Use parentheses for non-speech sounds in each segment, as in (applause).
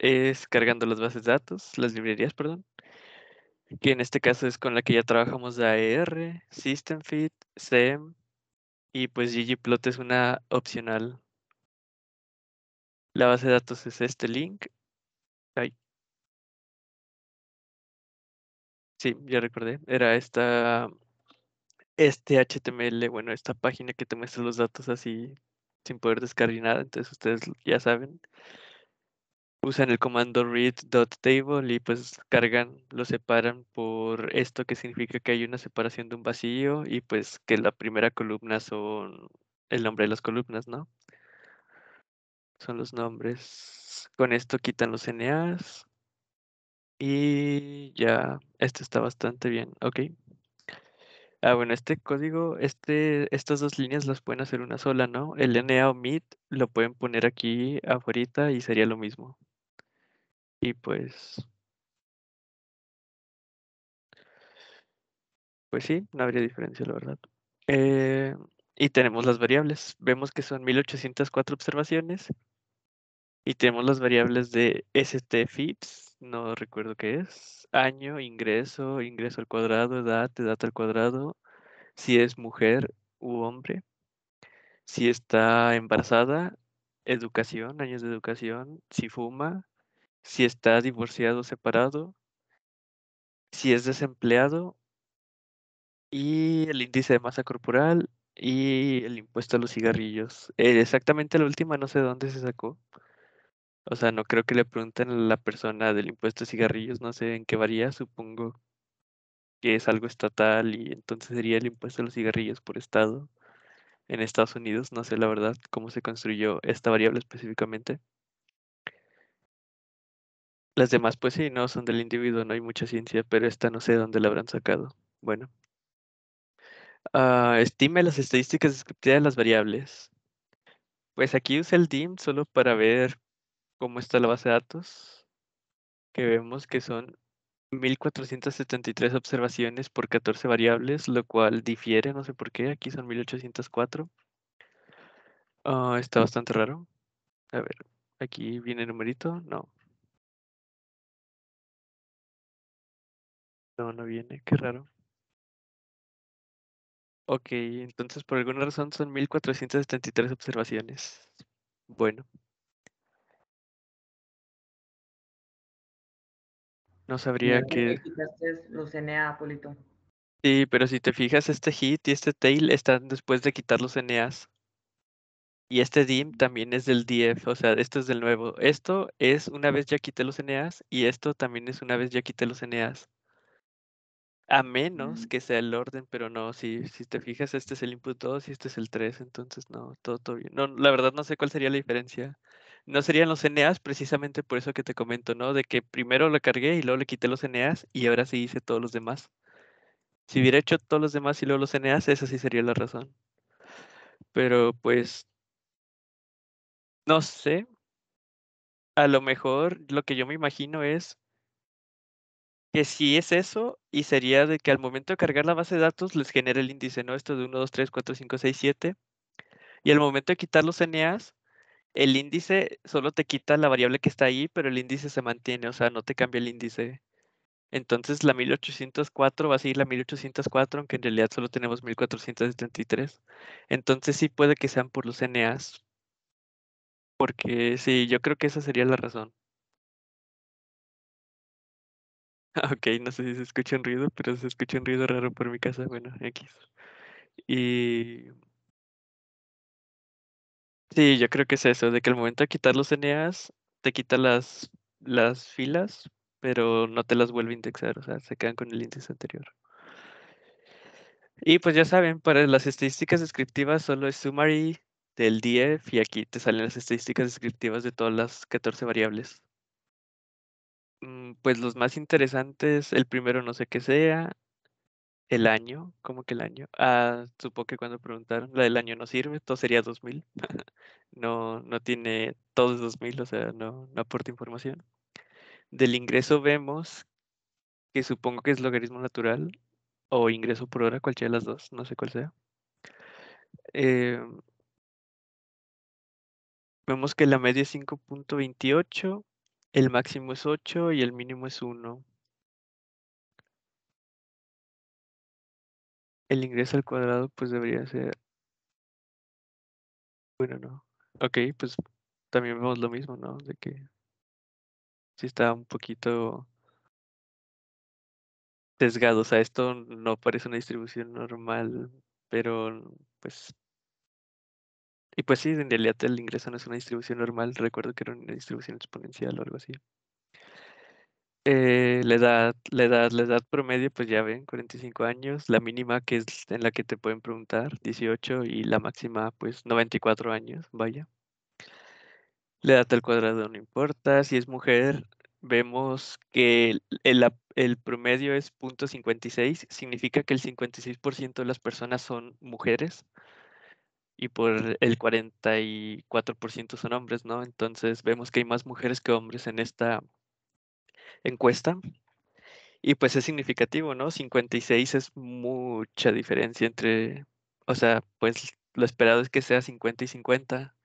es cargando las bases de datos, las librerías, perdón, que en este caso es con la que ya trabajamos AER, SystemFit, SEM y pues ggplot es una opcional. La base de datos es este link. Ay. Sí, ya recordé. Era esta este HTML, bueno, esta página que te muestra los datos así sin poder descargar nada, entonces ustedes ya saben usan el comando read.table y pues cargan, lo separan por esto que significa que hay una separación de un vacío y pues que la primera columna son el nombre de las columnas, ¿no? Son los nombres. Con esto quitan los NAs y ya, esto está bastante bien, ¿ok? Ah, bueno, este código, este, estas dos líneas las pueden hacer una sola, ¿no? El NA omit lo pueden poner aquí afuera y sería lo mismo. Y pues... Pues sí, no habría diferencia, la verdad. Eh, y tenemos las variables. Vemos que son 1804 observaciones. Y tenemos las variables de STFIPS, no recuerdo qué es, año, ingreso, ingreso al cuadrado, edad, edad al cuadrado, si es mujer u hombre, si está embarazada, educación, años de educación, si fuma, si está divorciado o separado, si es desempleado y el índice de masa corporal y el impuesto a los cigarrillos. Eh, exactamente la última, no sé dónde se sacó. O sea, no creo que le pregunten a la persona del impuesto a cigarrillos, no sé en qué varía, supongo que es algo estatal y entonces sería el impuesto a los cigarrillos por estado en Estados Unidos, no sé la verdad cómo se construyó esta variable específicamente. Las demás, pues sí, no son del individuo, no hay mucha ciencia, pero esta no sé dónde la habrán sacado. Bueno. estime ah, las estadísticas descriptivas de las variables. Pues aquí usa el DIM solo para ver cómo está la base de datos, que vemos que son 1473 observaciones por 14 variables, lo cual difiere, no sé por qué, aquí son 1804. Ah, está bastante raro. A ver, aquí viene el numerito, no. No, no viene, qué raro. Ok, entonces por alguna razón son 1473 observaciones. Bueno. No sabría qué. NA, Sí, pero si te fijas, este hit y este tail están después de quitar los NAs. Y este dim también es del DF, o sea, esto es del nuevo. Esto es una vez ya quité los NAs y esto también es una vez ya quité los NAs. A menos mm. que sea el orden, pero no, si, si te fijas, este es el input 2 y este es el 3, entonces no, todo, todo bien. No, la verdad no sé cuál sería la diferencia. No serían los NAs precisamente por eso que te comento, ¿no? De que primero lo cargué y luego le quité los NAs y ahora sí hice todos los demás. Si hubiera hecho todos los demás y luego los NAs, esa sí sería la razón. Pero pues, no sé. A lo mejor lo que yo me imagino es que sí es eso y sería de que al momento de cargar la base de datos les genera el índice, ¿no? Esto de 1, 2, 3, 4, 5, 6, 7. Y al momento de quitar los NAs, el índice solo te quita la variable que está ahí, pero el índice se mantiene, o sea, no te cambia el índice. Entonces la 1804 va a seguir la 1804, aunque en realidad solo tenemos 1473. Entonces sí puede que sean por los NAs. Porque sí, yo creo que esa sería la razón. (laughs) Ok, no sé si se escucha un ruido, pero se escucha un ruido raro por mi casa. Bueno, X. Y. Sí, yo creo que es eso, de que al momento de quitar los NAs, te quita las, las filas, pero no te las vuelve a indexar, o sea, se quedan con el índice anterior. Y pues ya saben, para las estadísticas descriptivas solo es summary del DF y aquí te salen las estadísticas descriptivas de todas las 14 variables. Mm, pues los más interesantes, el primero no sé qué sea, el año, ¿cómo que el año? Ah, supongo que cuando preguntaron, la del año no sirve, todo sería 2000. (laughs) no, no tiene, todos 2000, o sea, no, no aporta información. Del ingreso vemos que supongo que es logaritmo natural o ingreso por hora, cualquiera de las dos, no sé cuál sea. Em, vemos que la media es 5.28 el máximo es 8 y el mínimo es 1. El ingreso al cuadrado pues debería ser... Bueno, no. Ok, pues también vemos lo mismo, ¿no? De que si está un poquito sesgado. O sea, esto no parece una distribución normal, pero pues y pues sí, en realidad el ingreso no es una distribución normal, recuerdo que era una distribución exponencial o algo así. Eh, la edad, la edad, la edad promedio, pues ya ven, 45 años, la mínima que es en la que te pueden preguntar, 18, y la máxima, pues 94 años, vaya. La edad al cuadrado no importa, si es mujer, vemos que el, el promedio es 0.56, significa que el 56% de las personas son mujeres, y por el 44% son hombres, ¿no? Entonces vemos que hay más mujeres que hombres en esta encuesta. Y pues es significativo, ¿no? 56 es mucha diferencia entre, o sea, pues lo esperado es que sea 50 y 50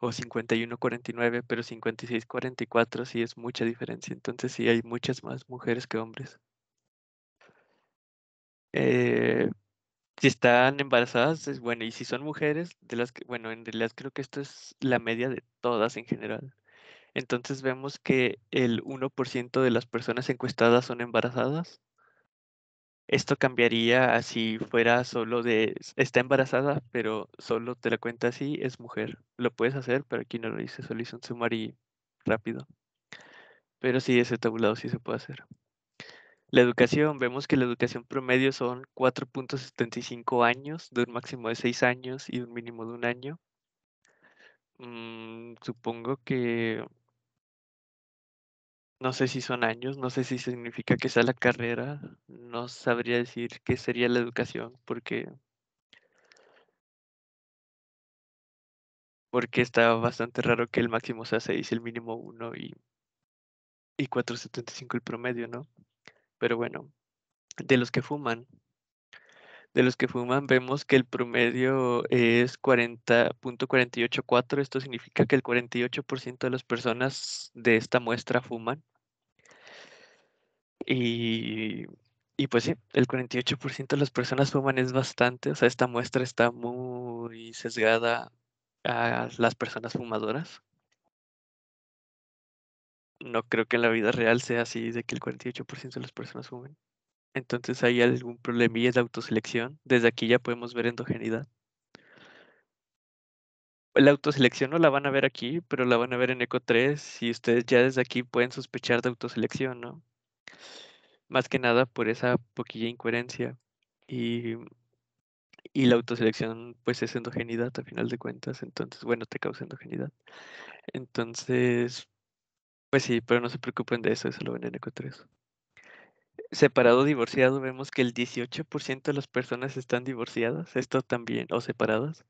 o 51-49, pero 56-44 sí es mucha diferencia. Entonces sí hay muchas más mujeres que hombres. Eh, si están embarazadas, es bueno, y si son mujeres, de las que, bueno, en realidad creo que esto es la media de todas en general. Entonces vemos que el 1% de las personas encuestadas son embarazadas. Esto cambiaría si fuera solo de, está embarazada, pero solo te la cuenta así, es mujer. Lo puedes hacer, pero aquí no lo hice, solo hice un sumario rápido. Pero sí, ese tabulado sí se puede hacer. La educación, vemos que la educación promedio son 4.75 años, de un máximo de 6 años y un mínimo de un año. Mm, supongo que no sé si son años, no sé si significa que sea la carrera, no sabría decir qué sería la educación, porque, porque está bastante raro que el máximo sea 6, el mínimo 1 y, y 4.75 el promedio, ¿no? Pero bueno, de los que fuman, de los que fuman vemos que el promedio es 40.484. Esto significa que el 48% de las personas de esta muestra fuman. Y, y pues sí, el 48% de las personas fuman es bastante. O sea, esta muestra está muy sesgada a las personas fumadoras no creo que en la vida real sea así de que el 48% de las personas fumen. Entonces hay algún problemilla de autoselección. Desde aquí ya podemos ver endogeneidad. La autoselección no la van a ver aquí, pero la van a ver en ECO 3 y ustedes ya desde aquí pueden sospechar de autoselección, ¿no? Más que nada por esa poquilla incoherencia. Y, y la autoselección pues es endogenidad a final de cuentas, entonces bueno, te causa endogenidad. Entonces, pues sí, pero no se preocupen de eso, eso lo ven en Eco3. Separado divorciado, vemos que el 18% de las personas están divorciadas, esto también, o separadas.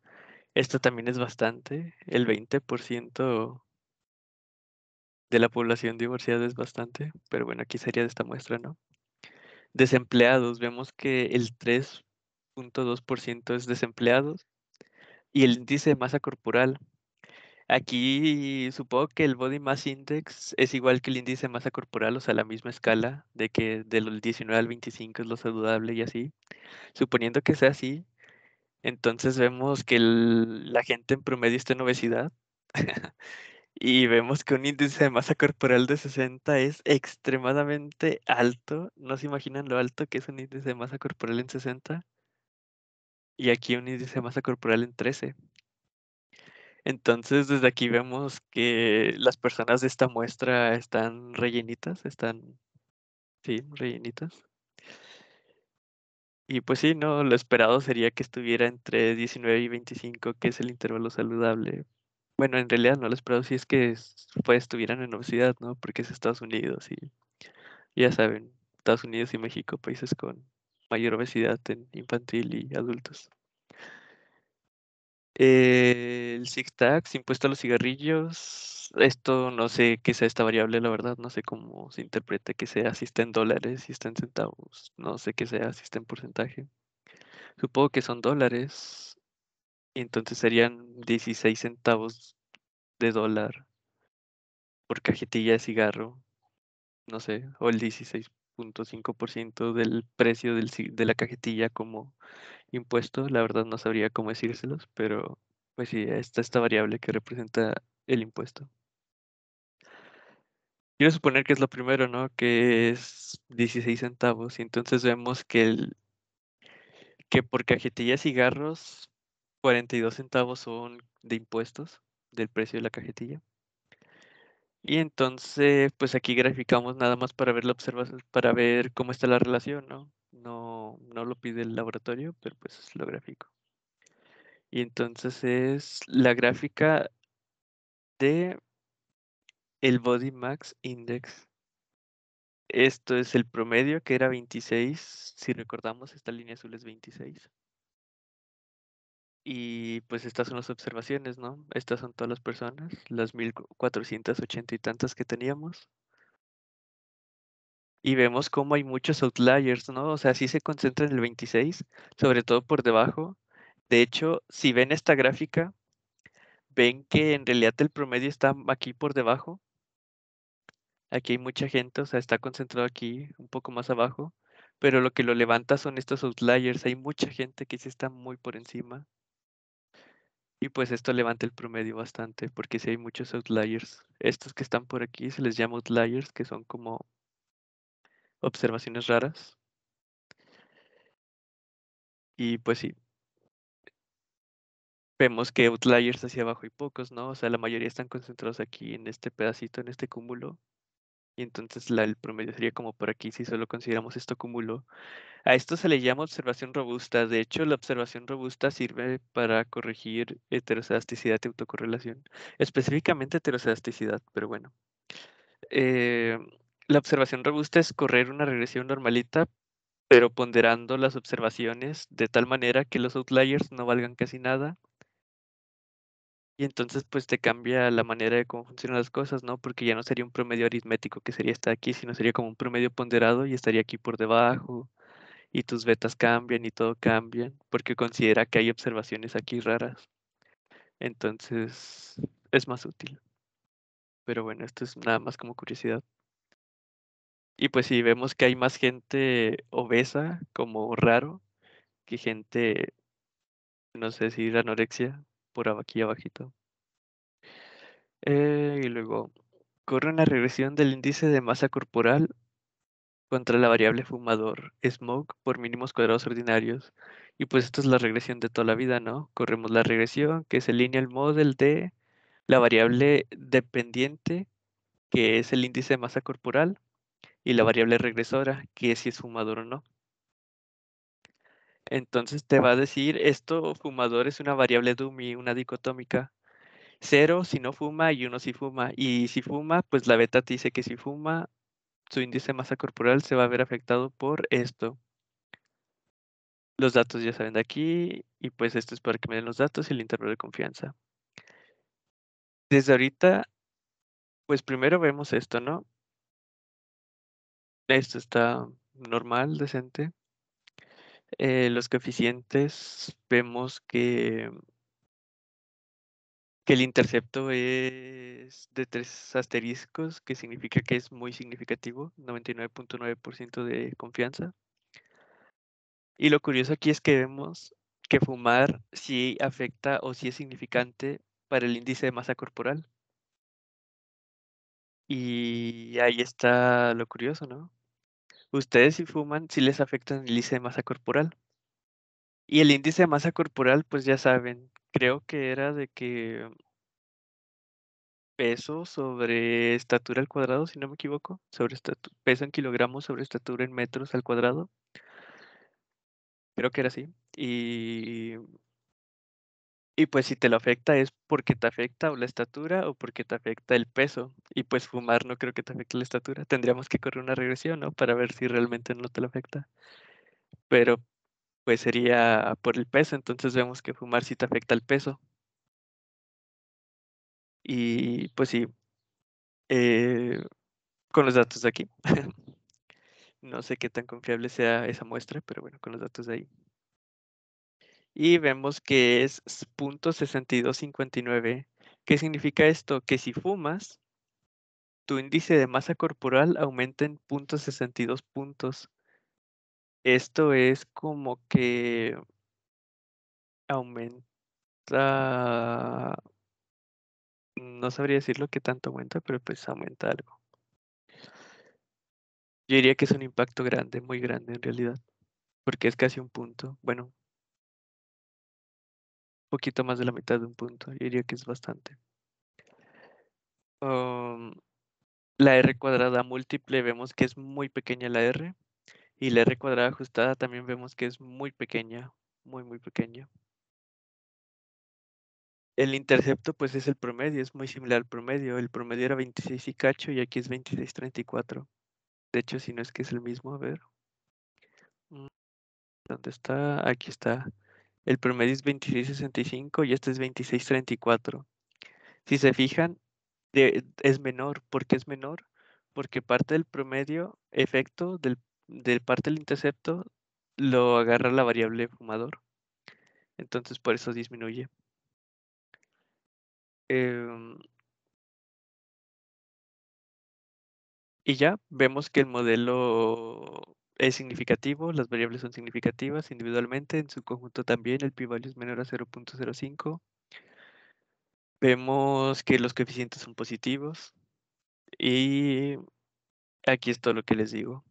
Esto también es bastante. El 20% de la población divorciada es bastante, pero bueno, aquí sería de esta muestra, ¿no? Desempleados, vemos que el 3.2% es desempleados y el índice de masa corporal, Aquí supongo que el body mass index es igual que el índice de masa corporal, o sea, la misma escala, de que del 19 al 25 es lo saludable y así. Suponiendo que sea así, entonces vemos que la gente en promedio está en obesidad (laughs) y vemos que un índice de masa corporal de 60 es extremadamente alto. ¿No se imaginan lo alto que es un índice de masa corporal en 60? Y aquí un índice de masa corporal en 13. Entonces, desde aquí vemos que las personas de esta muestra están rellenitas, están, sí, rellenitas. Y pues sí, no, lo esperado sería que estuviera entre 19 y 25, que es el intervalo saludable. Bueno, en realidad no lo esperado sí es que estuvieran en obesidad, ¿no? Porque es Estados Unidos y ya saben, Estados Unidos y México, países con mayor obesidad en infantil y adultos el Six Tax, impuesto a los cigarrillos. Esto no sé qué sea esta variable, la verdad. No sé cómo se interpreta que sea, si está en dólares, si está en centavos. No sé qué sea, si está en porcentaje. Supongo que son dólares. entonces serían 16 centavos de dólar por cajetilla de cigarro. No sé, o el 16.5% del precio del, de la cajetilla como impuestos, la verdad no sabría cómo decírselos, pero pues sí, está esta variable que representa el impuesto. Quiero suponer que es lo primero, ¿no? Que es 16 centavos. Y entonces vemos que, el, que por cajetilla cigarros, 42 centavos son de impuestos del precio de la cajetilla. Y entonces, pues aquí graficamos nada más para ver la observación, para ver cómo está la relación, ¿no? no, no lo pide el laboratorio, pero pues es lo gráfico. Y entonces es la gráfica de el Body Max Index. Esto es el promedio que era 26. Si recordamos, esta línea azul es 26. Y pues estas son las observaciones, ¿no? Estas son todas las personas, las 1480 y tantas que teníamos y vemos cómo hay muchos outliers, ¿no? O sea, sí se concentra en el 26, sobre todo por debajo. De hecho, si ven esta gráfica, ven que en realidad el promedio está aquí por debajo. Aquí hay mucha gente, o sea, está concentrado aquí, un poco más abajo. Pero lo que lo levanta son estos outliers. Hay mucha gente que sí está muy por encima. Y pues esto levanta el promedio bastante, porque si sí hay muchos outliers. Estos que están por aquí se les llama outliers, que son como observaciones raras. Y pues sí, vemos que outliers hacia abajo y pocos, ¿no? O sea, la mayoría están concentrados aquí en este pedacito, en este cúmulo. Y entonces la, el promedio sería como por aquí, si solo consideramos este cúmulo. A esto se le llama observación robusta. De hecho, la observación robusta sirve para corregir heterosedasticidad y autocorrelación. Específicamente heterosedasticidad, pero bueno. Eh, la observación robusta es correr una regresión normalita, pero ponderando las observaciones de tal manera que los outliers no valgan casi nada. Y entonces pues te cambia la manera de cómo funcionan las cosas, ¿no? Porque ya no sería un promedio aritmético que sería esta aquí, sino sería como un promedio ponderado y estaría aquí por debajo. Y tus betas cambian y todo cambia, porque considera que hay observaciones aquí raras. Entonces es más útil. Pero bueno, esto es nada más como curiosidad. Y pues si vemos que hay más gente obesa, como raro, que gente, no sé si la anorexia, por aquí abajito. Eh, y luego, corre una regresión del índice de masa corporal contra la variable fumador, smoke, por mínimos cuadrados ordinarios. Y pues esto es la regresión de toda la vida, ¿no? Corremos la regresión, que es el lineal model de la variable dependiente, que es el índice de masa corporal, y la variable regresora, que si es fumador o no. Entonces te va a decir, esto fumador es una variable dummy, una dicotómica. Cero si no fuma y uno si fuma. Y si fuma, pues la beta te dice que si fuma, su índice de masa corporal se va a ver afectado por esto. Los datos ya saben de aquí y pues esto es para que me den los datos y el intervalo de confianza. Desde ahorita, pues primero vemos esto, ¿no? Esto está normal, decente. Eh, los coeficientes vemos que, que el intercepto es de tres asteriscos, que significa que es muy significativo, 99.9% de confianza. Y lo curioso aquí es que vemos que fumar sí afecta o sí es significante para el índice de masa corporal. Y ahí está lo curioso, ¿no? Ustedes si fuman, si les afecta el índice de masa corporal. Y el índice de masa corporal, pues ya saben, creo que era de que peso sobre estatura al cuadrado, si no me equivoco, sobre peso en kilogramos sobre estatura en metros al cuadrado. Creo que era así. Y y pues si te lo afecta es porque te afecta o la estatura o porque te afecta el peso. Y pues fumar no creo que te afecte la estatura. Tendríamos que correr una regresión, ¿no? Para ver si realmente no te lo afecta. Pero pues sería por el peso. Entonces vemos que fumar sí te afecta el peso. Y pues sí, eh, con los datos de aquí. (laughs) no sé qué tan confiable sea esa muestra, pero bueno, con los datos de ahí y vemos que es 0.6259. ¿Qué significa esto? Que si fumas, tu índice de masa corporal aumenta en 0.62 puntos. Esto es como que aumenta... No sabría decir lo que tanto aumenta, pero pues aumenta algo. Yo diría que es un impacto grande, muy grande en realidad, porque es casi un punto. Bueno, poquito más de la mitad de un punto. Yo diría que es bastante. la R cuadrada múltiple vemos que es muy pequeña la R. Y la R cuadrada ajustada también vemos que es muy pequeña, muy, muy pequeña. El intercepto pues es el promedio, es muy similar al promedio. El promedio era 26 y cacho y aquí es 26.34. De hecho, si no es que es el mismo, a ver. Mm, ¿Dónde está? Aquí está. El promedio es 26.65 y este es 26.34. Si se fijan, es menor. ¿Por qué es menor? Porque parte del promedio efecto del, parte del intercepto lo agarra la variable fumador. Entonces por eso disminuye. Em, y ya vemos que el modelo es significativo, las variables son significativas individualmente, en su conjunto también el p-value es menor a 0.05. Vemos que los coeficientes son positivos y aquí es todo lo que les digo.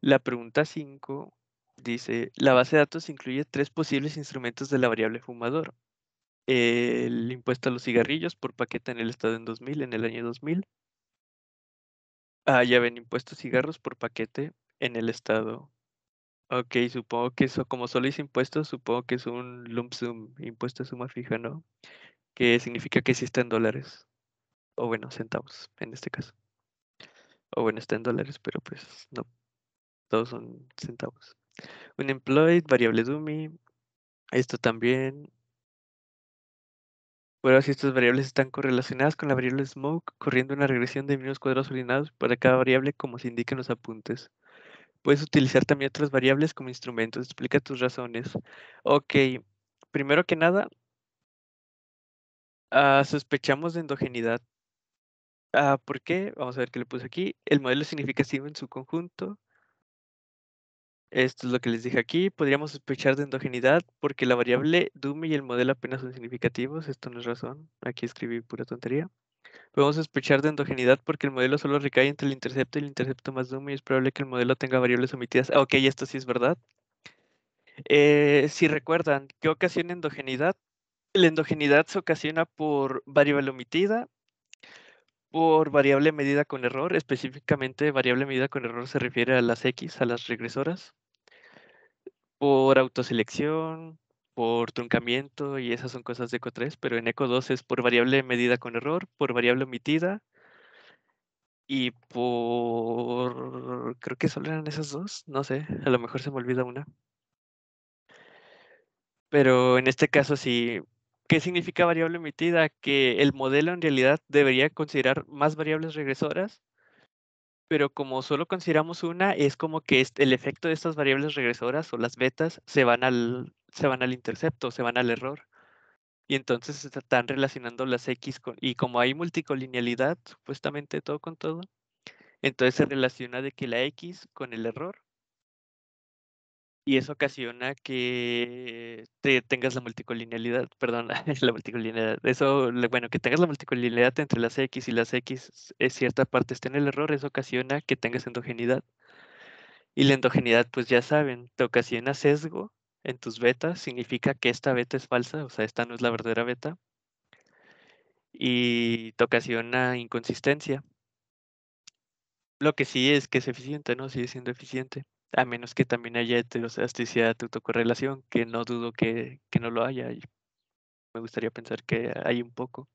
La pregunta 5 dice, la base de datos incluye tres posibles instrumentos de la variable fumador. El impuesto a los cigarrillos por paquete en el estado en 2000, en el año 2000, Ah, ya ven, impuestos cigarros por paquete en el estado. Ok, supongo que eso, como solo es impuestos, supongo que es un lump sum, impuesto suma fija, ¿no? Que significa que sí está en dólares. O bueno, centavos, en este caso. O bueno, está en dólares, pero pues no. Todos son centavos. Un employed, variable dummy. Esto también ver si estas variables están correlacionadas con la variable smoke, corriendo una regresión de mínimos cuadrados ordenados para cada variable como se indica en los apuntes. Puedes utilizar también otras variables como instrumentos. Explica tus razones. Ok, primero que nada, ah, sospechamos de endogeneidad. Ah, ¿Por qué? Vamos a ver qué le puse aquí. El modelo es significativo en su conjunto. Esto es lo que les dije aquí. Podríamos sospechar de endogenidad porque la variable dummy y el modelo apenas son significativos. Esto no es razón. Aquí escribí pura tontería. Podemos sospechar de endogenidad porque el modelo solo recae entre el intercepto y el intercepto más dummy, y es probable que el modelo tenga variables omitidas. Ah, ok, esto sí es verdad. Eh, si recuerdan, ¿qué ocasiona endogenidad? La endogenidad se ocasiona por variable omitida por variable medida con error. Específicamente, variable medida con error se refiere a las X, a las regresoras. Por autoselección, por truncamiento, y esas son cosas de ECO 3, pero en ECO 2 es por variable medida con error, por variable omitida, y por... creo que solo eran esas dos, no sé, a lo mejor se me olvida una. Pero en este caso, sí... ¿Qué significa variable emitida? Que el modelo en realidad debería considerar más variables regresoras, pero como solo consideramos una, es como que el efecto de estas variables regresoras o las betas se van al, se van al intercepto, se van al error. Y entonces se están relacionando las X con, y como hay multicolinealidad, supuestamente todo con todo, entonces se relaciona de que la X con el error y eso ocasiona que te tengas la multicolinealidad, perdón, (laughs) la multicolinealidad, eso, bueno, que tengas la multicolinealidad entre las X y las X es eh, cierta parte está en el error, eso ocasiona que tengas endogeneidad. Y la endogeneidad, pues ya saben, te ocasiona sesgo en tus betas, significa que esta beta es falsa, o sea, esta no es la verdadera beta, y te ocasiona inconsistencia. Lo que sí es que es eficiente, ¿no? Sigue siendo eficiente a menos que también haya heteroasticidad autocorrelación, que no dudo que, que no lo haya. Me gustaría pensar que hay un poco.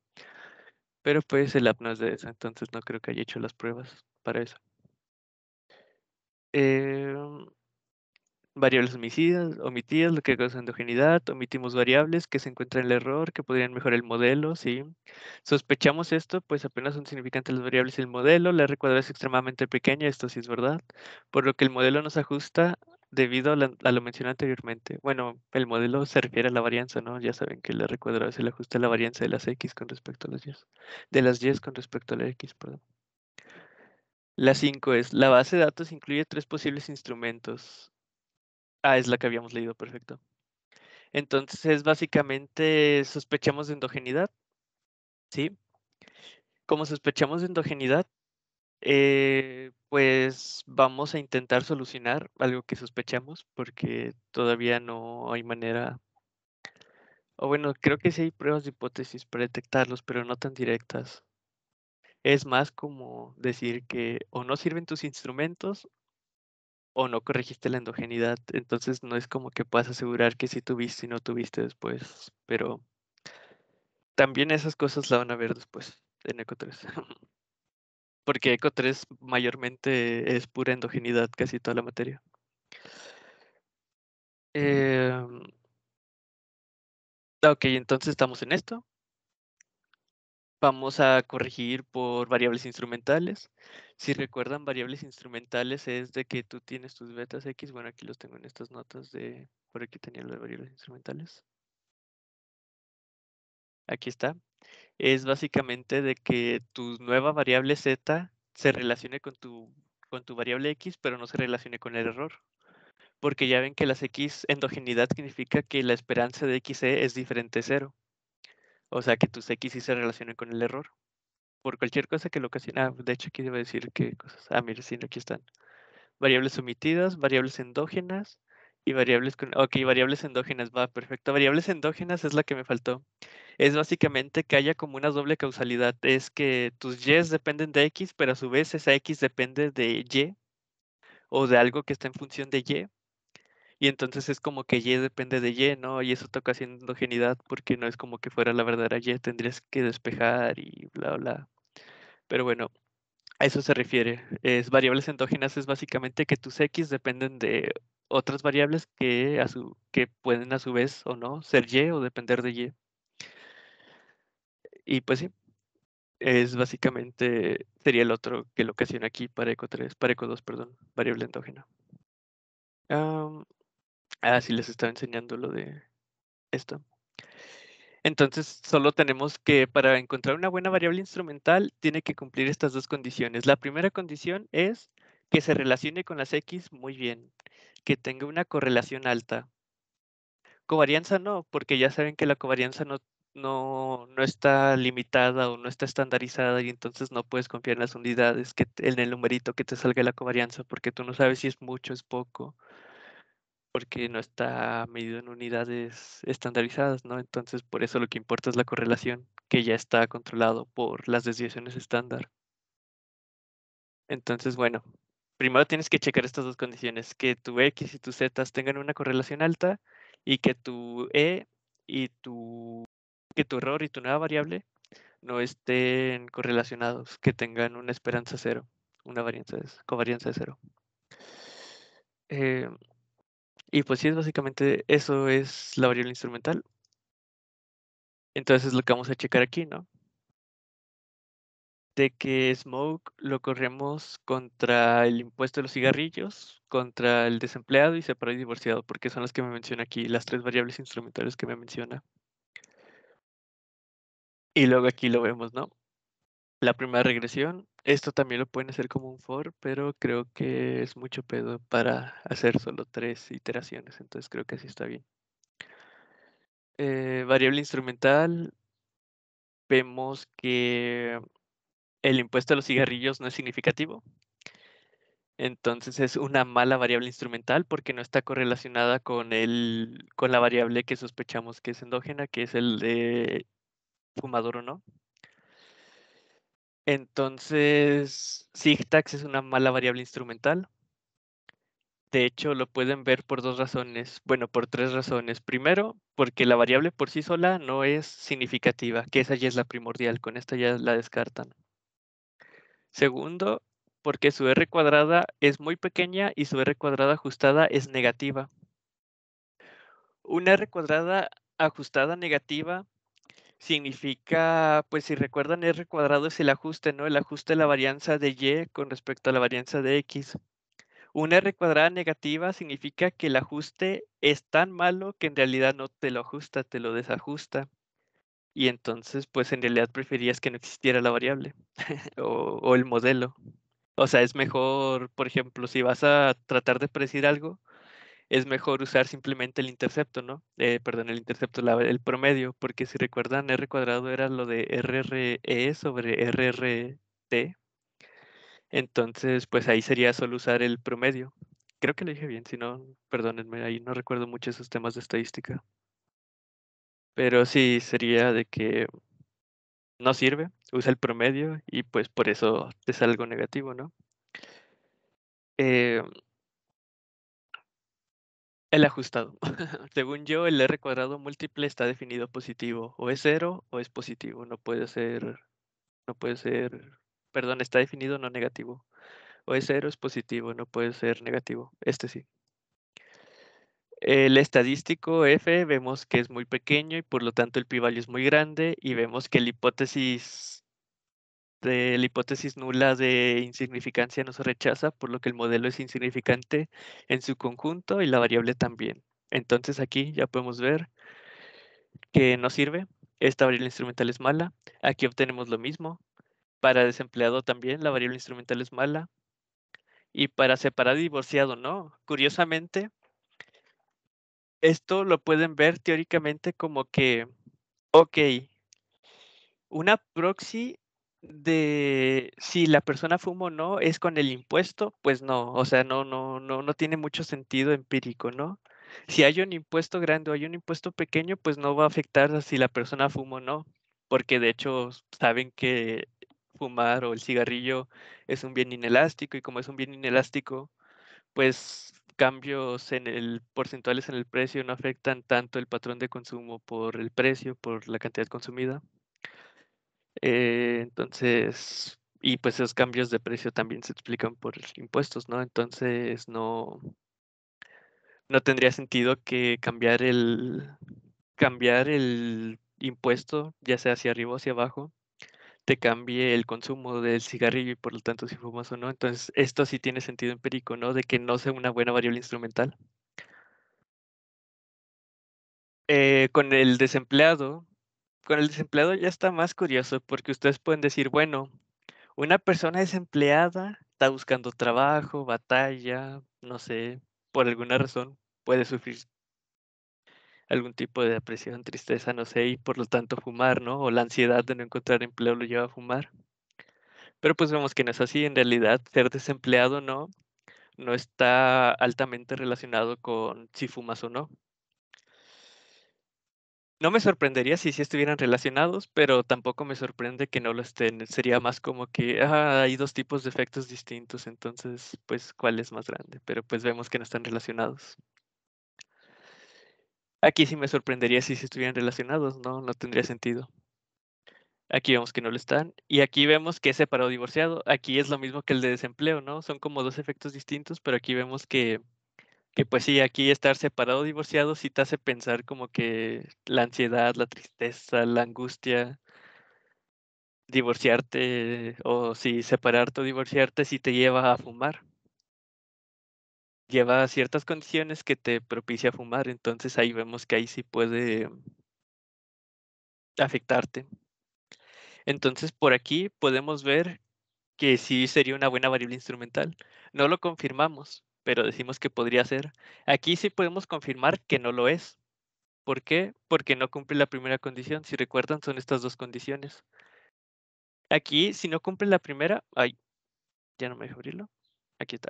Pero pues el app es de eso, entonces no creo que haya hecho las pruebas para eso. Eh, variables omitidas, omitidas, lo que causa endogeneidad, omitimos variables que se encuentran en el error, que podrían mejorar el modelo, ¿sí? Sospechamos esto, pues apenas son significantes las variables del modelo, la R cuadrada es extremadamente pequeña, esto sí es verdad, por lo que el modelo nos ajusta debido a, lo mencionado anteriormente. Bueno, el modelo se refiere a la varianza, ¿no? Ya saben que la R cuadrada es el ajuste a la varianza de las X con respecto a las Y, de las Y con respecto a la X, perdón. La 5 es, la base de datos incluye tres posibles instrumentos. Ah, es la que habíamos leído, perfecto. Entonces, básicamente sospechamos de endogenidad, ¿sí? Como sospechamos de endogenidad, eh, pues vamos a intentar solucionar algo que sospechamos porque todavía no hay manera, o bueno, creo que sí hay pruebas de hipótesis para detectarlos, pero no tan directas. Es más como decir que o no sirven tus instrumentos o no corregiste la endogeneidad, entonces no es como que puedas asegurar que sí tuviste y no tuviste después, pero también esas cosas la van a ver después en ECO 3. (laughs) Porque ECO 3 mayormente es pura endogeneidad casi toda la materia. Em, ah, ok, entonces estamos en esto vamos a corregir por variables instrumentales. Si recuerdan, variables instrumentales es de que tú tienes tus betas X. Bueno, aquí los tengo en estas notas de... Por aquí tenía las variables instrumentales. Aquí está. Es básicamente de que tu nueva variable Z se relacione con tu, con tu variable X, pero no se relacione con el error. Porque ya ven que las X, endogeneidad significa que la esperanza de XE es diferente a cero. O sea, que tus X sí se relacionen con el error. Por cualquier cosa que lo ocasiona. Ah, de hecho, aquí debo decir que... cosas. Ah, mira, sí, aquí están. Variables omitidas, variables endógenas y variables con... Ok, variables endógenas, va, perfecto. Variables endógenas es la que me faltó. Es básicamente que haya como una doble causalidad. Es que tus Y dependen de X, pero a su vez esa X depende de Y o de algo que está en función de Y y entonces es como que Y depende de Y, ¿no? Y eso toca haciendo endogenidad porque no es como que fuera la verdadera Y, tendrías que despejar y bla, bla. Pero bueno, a eso se refiere. Es variables endógenas es básicamente que tus X dependen de otras variables que, a su, que pueden a su vez o no ser Y o depender de Y. Y pues sí, es básicamente, sería el otro que lo ocasiona aquí para eco 3, para eco 2, perdón, variable endógena. Ah, sí, les estaba enseñando lo de esto. Entonces, solo tenemos que para encontrar una buena variable instrumental, tiene que cumplir estas dos condiciones. La primera condición es que se relacione con las X muy bien, que tenga una correlación alta. Covarianza no, porque ya saben que la covarianza no, no, está limitada o no está estandarizada y entonces no puedes confiar en las unidades, que, en el numerito que te salga la covarianza, porque tú no sabes si es mucho, es poco porque no está medido en unidades estandarizadas, ¿no? Entonces, por eso lo que importa es la correlación, que ya está controlado por las desviaciones estándar. Entonces, bueno, primero tienes que checar estas dos condiciones, que tu X y tu Z tengan una correlación alta y que tu E y tu, que tu error y tu nueva variable no estén correlacionados, que tengan una esperanza cero, una varianza, covarianza de cero. Eh, y pues sí, es básicamente eso es la variable instrumental. Entonces lo que vamos a checar aquí, ¿no? De que Smoke lo corremos contra el impuesto de los cigarrillos, contra el desempleado y separado y divorciado, porque son las que me menciona aquí, las tres variables instrumentales que me menciona. Y luego aquí lo vemos, ¿no? la primera regresión. Esto también lo pueden hacer como un for, pero creo que es mucho pedo para hacer solo tres iteraciones, entonces creo que así está bien. Eh, variable instrumental, vemos que el impuesto a los cigarrillos no es significativo. Entonces es una mala variable instrumental porque no está correlacionada con, el, con la variable que sospechamos que es endógena, que es el de fumador o no. Entonces, sigtax es una mala variable instrumental. De hecho, lo pueden ver por dos razones, bueno, por tres razones. Primero, porque la variable por sí sola no es significativa, que esa ya es la primordial, con esta ya la descartan. Segundo, porque su r cuadrada es muy pequeña y su r cuadrada ajustada es negativa. Una r cuadrada ajustada negativa significa, pues si recuerdan, R cuadrado es el ajuste, ¿no? El ajuste de la varianza de Y con respecto a la varianza de X. Una R cuadrada negativa significa que el ajuste es tan malo que en realidad no te lo ajusta, te lo desajusta. Y entonces, pues en realidad preferías que no existiera la variable (laughs) o, o el modelo. O sea, es mejor, por ejemplo, si vas a tratar de predecir algo, es mejor usar simplemente el intercepto, ¿no? Eh, perdón, el intercepto, el promedio, porque si recuerdan, R cuadrado era lo de RRE sobre RRT. Entonces, pues ahí sería solo usar el promedio. Creo que lo dije bien, si no, perdónenme, ahí no recuerdo mucho esos temas de estadística. Pero sí, sería de que no sirve, usa el promedio y pues por eso es algo negativo, ¿no? Eh, el ajustado. (laughs) Según yo, el R cuadrado múltiple está definido positivo. O es cero o es positivo. No puede ser. No puede ser. Perdón, está definido no negativo. O es cero, es positivo, no puede ser negativo. Este sí. El estadístico F vemos que es muy pequeño y por lo tanto el p-value es muy grande y vemos que la hipótesis de este, la hipótesis nula de insignificancia no se rechaza, por lo que el modelo es insignificante en su conjunto y la variable también. Entonces aquí ya podemos ver que no sirve, esta variable instrumental es mala, aquí obtenemos lo mismo, para desempleado también la variable instrumental es mala, y para separado y divorciado no. Curiosamente, esto lo pueden ver teóricamente como que, ok, una proxy de si la persona fuma o no es con el impuesto, pues no, o sea, no, no, no, no tiene mucho sentido empírico, ¿no? Si hay un impuesto grande o hay un impuesto pequeño, pues no va a afectar si la persona fuma o no, porque de hecho saben que fumar o el cigarrillo es un bien inelástico y como es un bien inelástico, pues cambios en el porcentuales en el precio no afectan tanto el patrón de consumo por el precio, por la cantidad consumida. Eh, entonces, y pues esos cambios de precio también se explican por impuestos, ¿no? Entonces no, no tendría sentido que cambiar el cambiar el impuesto, ya sea hacia arriba o hacia abajo, te cambie el consumo del cigarrillo y por lo tanto si fumas o no. Entonces, esto sí tiene sentido empírico, ¿no? De que no sea una buena variable instrumental. Eh, con el desempleado, con el desempleado ya está más curioso porque ustedes pueden decir, bueno, una persona desempleada está buscando trabajo, batalla, no sé, por alguna razón puede sufrir algún tipo de depresión, tristeza, no sé, y por lo tanto fumar, ¿no? O la ansiedad de no encontrar empleo lo lleva a fumar. Pero pues vemos que no es así, en realidad ser desempleado no, no está altamente relacionado con si fumas o no. No me sorprendería si sí estuvieran relacionados, pero tampoco me sorprende que no lo estén. Sería más como que ah, hay dos tipos de efectos distintos, entonces, pues, ¿cuál es más grande? Pero pues vemos que no están relacionados. Aquí sí me sorprendería si estuvieran relacionados, ¿no? No tendría sentido. Aquí vemos que no lo están. Y aquí vemos que es separado divorciado. Aquí es lo mismo que el de desempleo, ¿no? Son como dos efectos distintos, pero aquí vemos que que pues sí, aquí estar separado o divorciado sí te hace pensar como que la ansiedad, la tristeza, la angustia, divorciarte o si separarte o divorciarte sí te lleva a fumar. Lleva a ciertas condiciones que te propicia fumar, entonces ahí vemos que ahí sí puede afectarte. Entonces por aquí podemos ver que sí sería una buena variable instrumental. No lo confirmamos, pero decimos que podría ser. Aquí sí podemos confirmar que no lo es. ¿Por qué? Porque no cumple la primera condición. Si recuerdan, son estas dos condiciones. Aquí, si no cumple la primera... Ay, ya no me dejó abrirlo. Aquí está.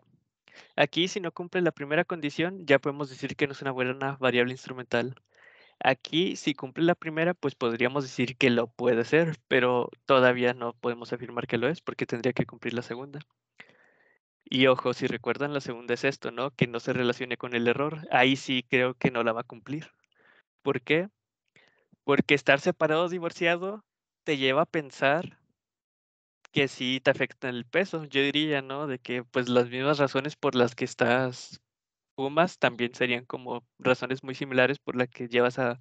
Aquí, si no cumple la primera condición, ya podemos decir que no es una buena variable instrumental. Aquí, si cumple la primera, pues podríamos decir que lo puede ser, pero todavía no podemos afirmar que lo es porque tendría que cumplir la segunda. Y ojo, si recuerdan, la segunda es esto, ¿no? Que no se relacione con el error. Ahí sí creo que no la va a cumplir. ¿Por qué? Porque estar separado o divorciado te lleva a pensar que sí te afecta el peso. Yo diría, ¿no? De que pues las mismas razones por las que estás fumas también serían como razones muy similares por las que llevas a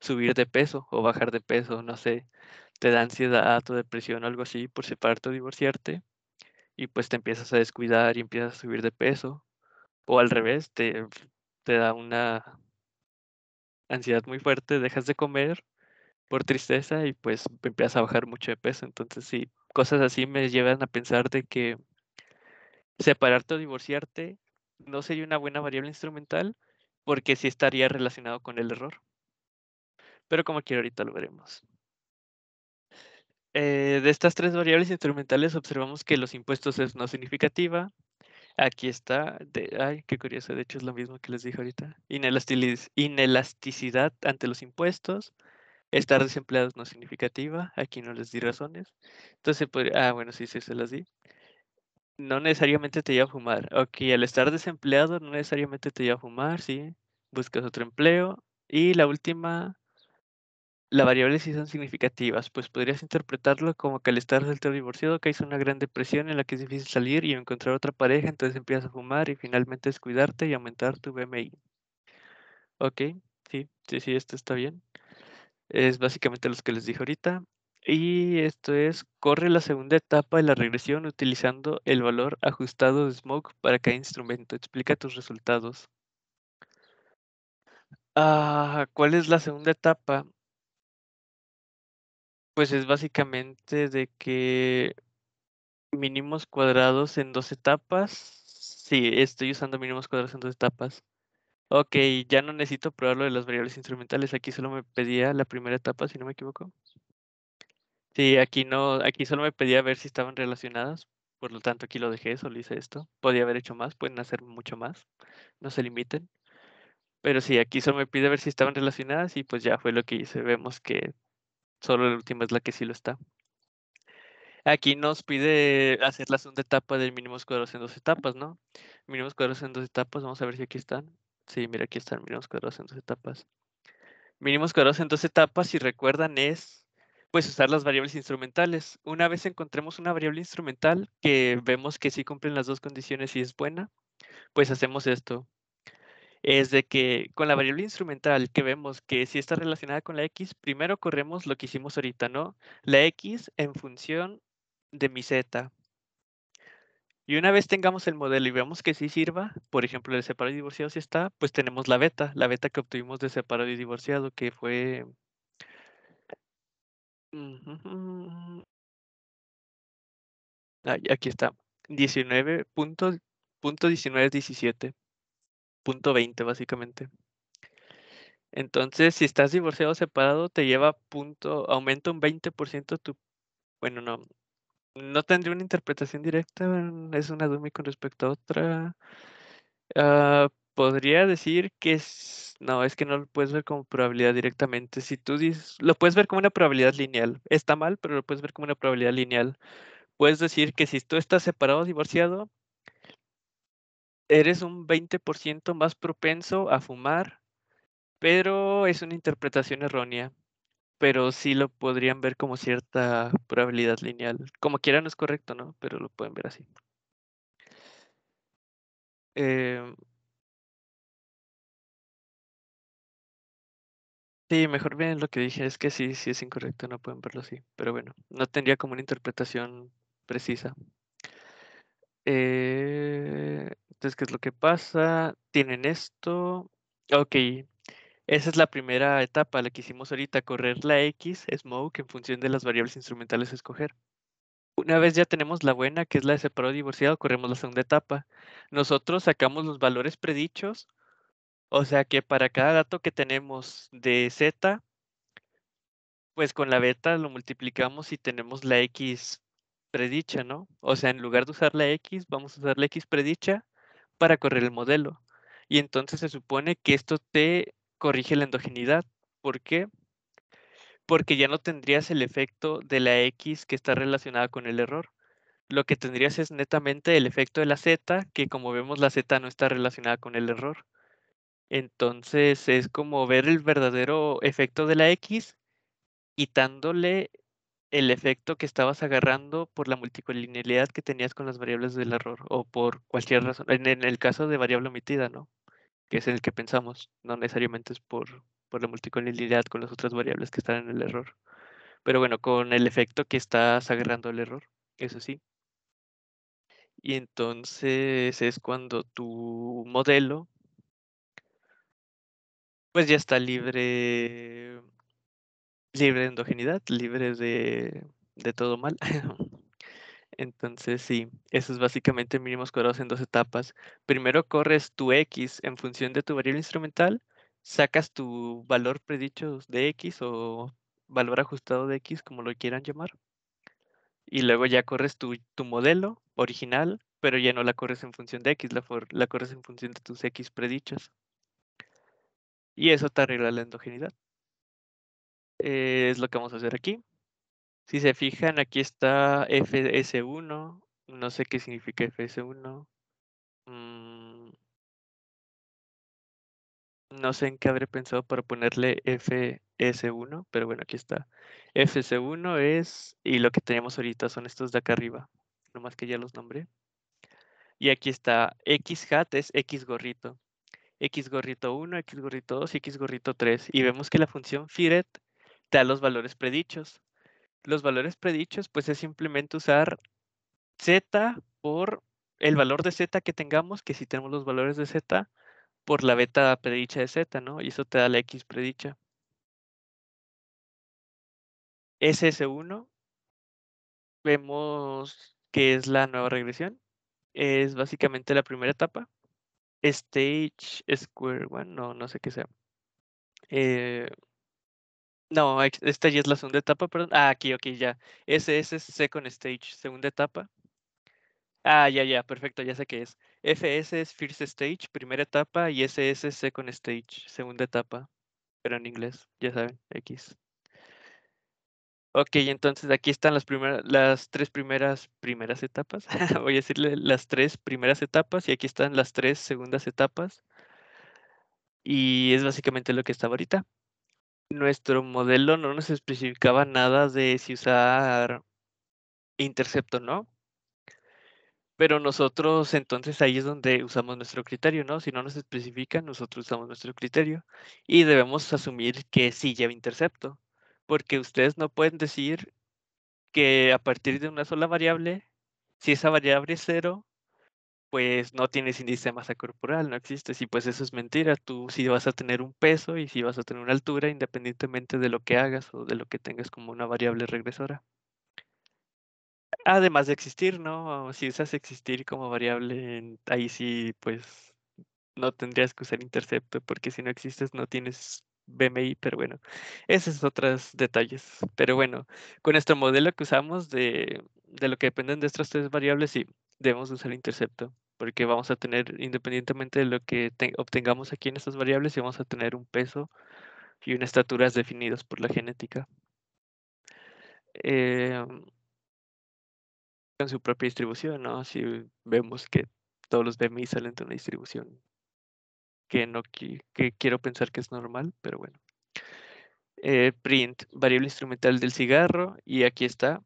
subir de peso o bajar de peso, no sé, te da ansiedad o depresión o algo así por separarte o divorciarte y pues te empiezas a descuidar y empiezas a subir de peso. O al revés, te, te da una ansiedad muy fuerte, dejas de comer por tristeza y pues empiezas a bajar mucho de peso. Entonces sí, cosas así me llevan a pensar de que separarte o divorciarte no sería una buena variable instrumental porque sí estaría relacionado con el error. Pero como quiero ahorita lo veremos. Eh, de estas tres variables instrumentales observamos que los impuestos es no significativa. Aquí está, ay, qué curioso, de hecho es lo mismo que les dije ahorita. Inelasticidad, inelasticidad ante los impuestos. Estar desempleados no significativa, aquí no les di razones. Entonces, ah, bueno, sí, sí, se las di. No necesariamente te lleva a fumar. Ok, al estar desempleado no necesariamente te lleva a fumar, sí. Buscas otro empleo. Y la última, la variable sí son significativas, pues podrías interpretarlo como que al estar soltero divorciado caes en una gran depresión en la que es difícil salir y encontrar otra pareja, entonces empiezas a fumar y finalmente descuidarte y aumentar tu BMI. Ok, sí, sí, sí, esto está bien. Es básicamente lo que les dije ahorita. Y esto es, corre la segunda etapa de la regresión utilizando el valor ajustado de smoke para cada instrumento. Explica tus resultados. Ah, ¿Cuál es la segunda etapa? Pues es básicamente de que mínimos cuadrados en dos etapas. Sí, estoy usando mínimos cuadrados en dos etapas. Ok, ya no necesito probarlo de las variables instrumentales. Aquí solo me pedía la primera etapa, si no me equivoco. Sí, aquí no, aquí solo me pedía ver si estaban relacionadas. Por lo tanto, aquí lo dejé, solo hice esto. Podía haber hecho más, pueden hacer mucho más. No se limiten. Pero sí, aquí solo me pide ver si estaban relacionadas y pues ya fue lo que hice. Vemos que Solo la última es la que sí lo está. Aquí nos pide hacer la segunda etapa del mínimos cuadrados en dos etapas, ¿no? Mínimos cuadrados en dos etapas, vamos a ver si aquí están. Sí, mira, aquí están mínimos cuadrados en dos etapas. Mínimos cuadrados en dos etapas, si recuerdan, es pues usar las variables instrumentales. Una vez encontremos una variable instrumental que vemos que sí cumplen las dos condiciones y es buena, pues hacemos esto es de que con la variable instrumental que vemos que si está relacionada con la X, primero corremos lo que hicimos ahorita, ¿no? La X en función de mi Z. Y una vez tengamos el modelo y vemos que sí sirva, por ejemplo, el separado y divorciado sí está, pues tenemos la beta, la beta que obtuvimos de separado y divorciado, que fue... Aquí está, 19.1917 punto 20 básicamente. Entonces, si estás divorciado o separado, te lleva punto, aumenta un 20% tu, bueno, no, no tendría una interpretación directa, mm, es una dummy con respecto a otra. Ah, podría decir que no, es que no lo puedes ver como probabilidad directamente. Si tú dices, lo puedes ver como una probabilidad lineal. Está mal, pero lo puedes ver como una probabilidad lineal. Puedes decir que si tú estás separado o divorciado, eres un 20% más propenso a fumar, pero es una interpretación errónea. Pero sí lo podrían ver como cierta probabilidad lineal. Como quieran no es correcto, ¿no? Pero lo pueden ver así. Em. Sí, mejor bien lo que dije, es que sí, sí es incorrecto, no pueden verlo así. Pero bueno, no tendría como una interpretación precisa. Eh, entonces, ¿qué es lo que pasa? Tienen esto. Ok, esa es la primera etapa, la que hicimos ahorita, correr la X, smoke, en función de las variables instrumentales escoger. Una vez ya tenemos la buena, que es la de separado divorciado, corremos la segunda etapa. Nosotros sacamos los valores predichos, o sea que para cada dato que tenemos de Z, pues con la beta lo multiplicamos y tenemos la X predicha, ¿no? O sea, en lugar de usar la X, vamos a usar la X predicha para correr el modelo. Y entonces se supone que esto te corrige la endogeneidad. ¿Por qué? Porque ya no tendrías el efecto de la X que está relacionada con el error. Lo que tendrías es netamente el efecto de la Z, que como vemos la Z no está relacionada con el error. Entonces es como ver el verdadero efecto de la X quitándole el efecto que estabas agarrando por la multicolinealidad que tenías con las variables del error o por cualquier razón, en, el caso de variable omitida, ¿no? Que es el que pensamos, no necesariamente es por, por la multicolinealidad con las otras variables que están en el error. Pero bueno, con el efecto que estás agarrando el error, eso sí. Y entonces es cuando tu modelo pues ya está libre libre de endogenidad, libre de, todo mal. (laughs) Entonces, sí, eso es básicamente mínimos cuadrados en dos etapas. Primero corres tu X en función de tu variable instrumental, sacas tu valor predicho de X o valor ajustado de X, como lo quieran llamar, y luego ya corres tu, modelo original, pero ya no la corres en función de X, la, la corres en función de tus X predichos. Y eso te arregla la endogeneidad. Eh, es lo que vamos a hacer aquí. Si se fijan, aquí está FS1. No sé qué significa FS1. Mm. no sé en qué habré pensado para ponerle FS1, pero bueno, aquí está. FS1 es, y lo que tenemos ahorita son estos de acá arriba, nomás que ya los nombré. Y aquí está X hat es X gorrito. X gorrito 1, X gorrito 2 y X gorrito 3. Y vemos que la función firet te da los valores predichos. Los valores predichos, pues es simplemente usar z por el valor de z que tengamos, que si tenemos los valores de z, por la beta predicha de z, ¿no? Y eso te da la x predicha. SS1, vemos que es la nueva regresión. Es básicamente la primera etapa. Stage Square One, no, no sé qué sea. Eh, no, esta ya es la segunda etapa, perdón. Ah, aquí, ok, ya. Ese es Second Stage, segunda etapa. Ah, ya, ya, perfecto, ya sé qué es. FS es First Stage, primera etapa, y SS es Second Stage, segunda etapa. Pero en inglés, ya saben, X. Ok, entonces aquí están las, primeras, las tres primeras, primeras etapas. (laughs) Voy a decirle las tres primeras etapas y aquí están las tres segundas etapas. Y es básicamente lo que estaba ahorita nuestro modelo no nos especificaba nada de si usar intercepto, ¿no? Pero nosotros entonces ahí es donde usamos nuestro criterio, ¿no? Si no nos especifica, nosotros usamos nuestro criterio y debemos asumir que sí lleva intercepto, porque ustedes no pueden decir que a partir de una sola variable, si esa variable es cero, pues no tienes índice de masa corporal, no existes. Y pues eso es mentira. Tú sí vas a tener un peso y sí vas a tener una altura independientemente de lo que hagas o de lo que tengas como una variable regresora. Además de existir, ¿no? Si usas existir como variable, ahí sí, pues no tendrías que usar intercepto porque si no existes no tienes BMI, pero bueno, esos son otros detalles. Pero bueno, con nuestro modelo que usamos de, de lo que dependen de estas tres variables, sí, debemos usar intercepto porque vamos a tener, independientemente de lo que obtengamos aquí en estas variables, vamos a tener un peso y una estatura definidos por la genética. Eh, su propia distribución, ¿no? Si vemos que todos los BMI salen de una distribución que no que quiero pensar que es normal, pero bueno. Eh, print, variable instrumental del cigarro, y aquí está.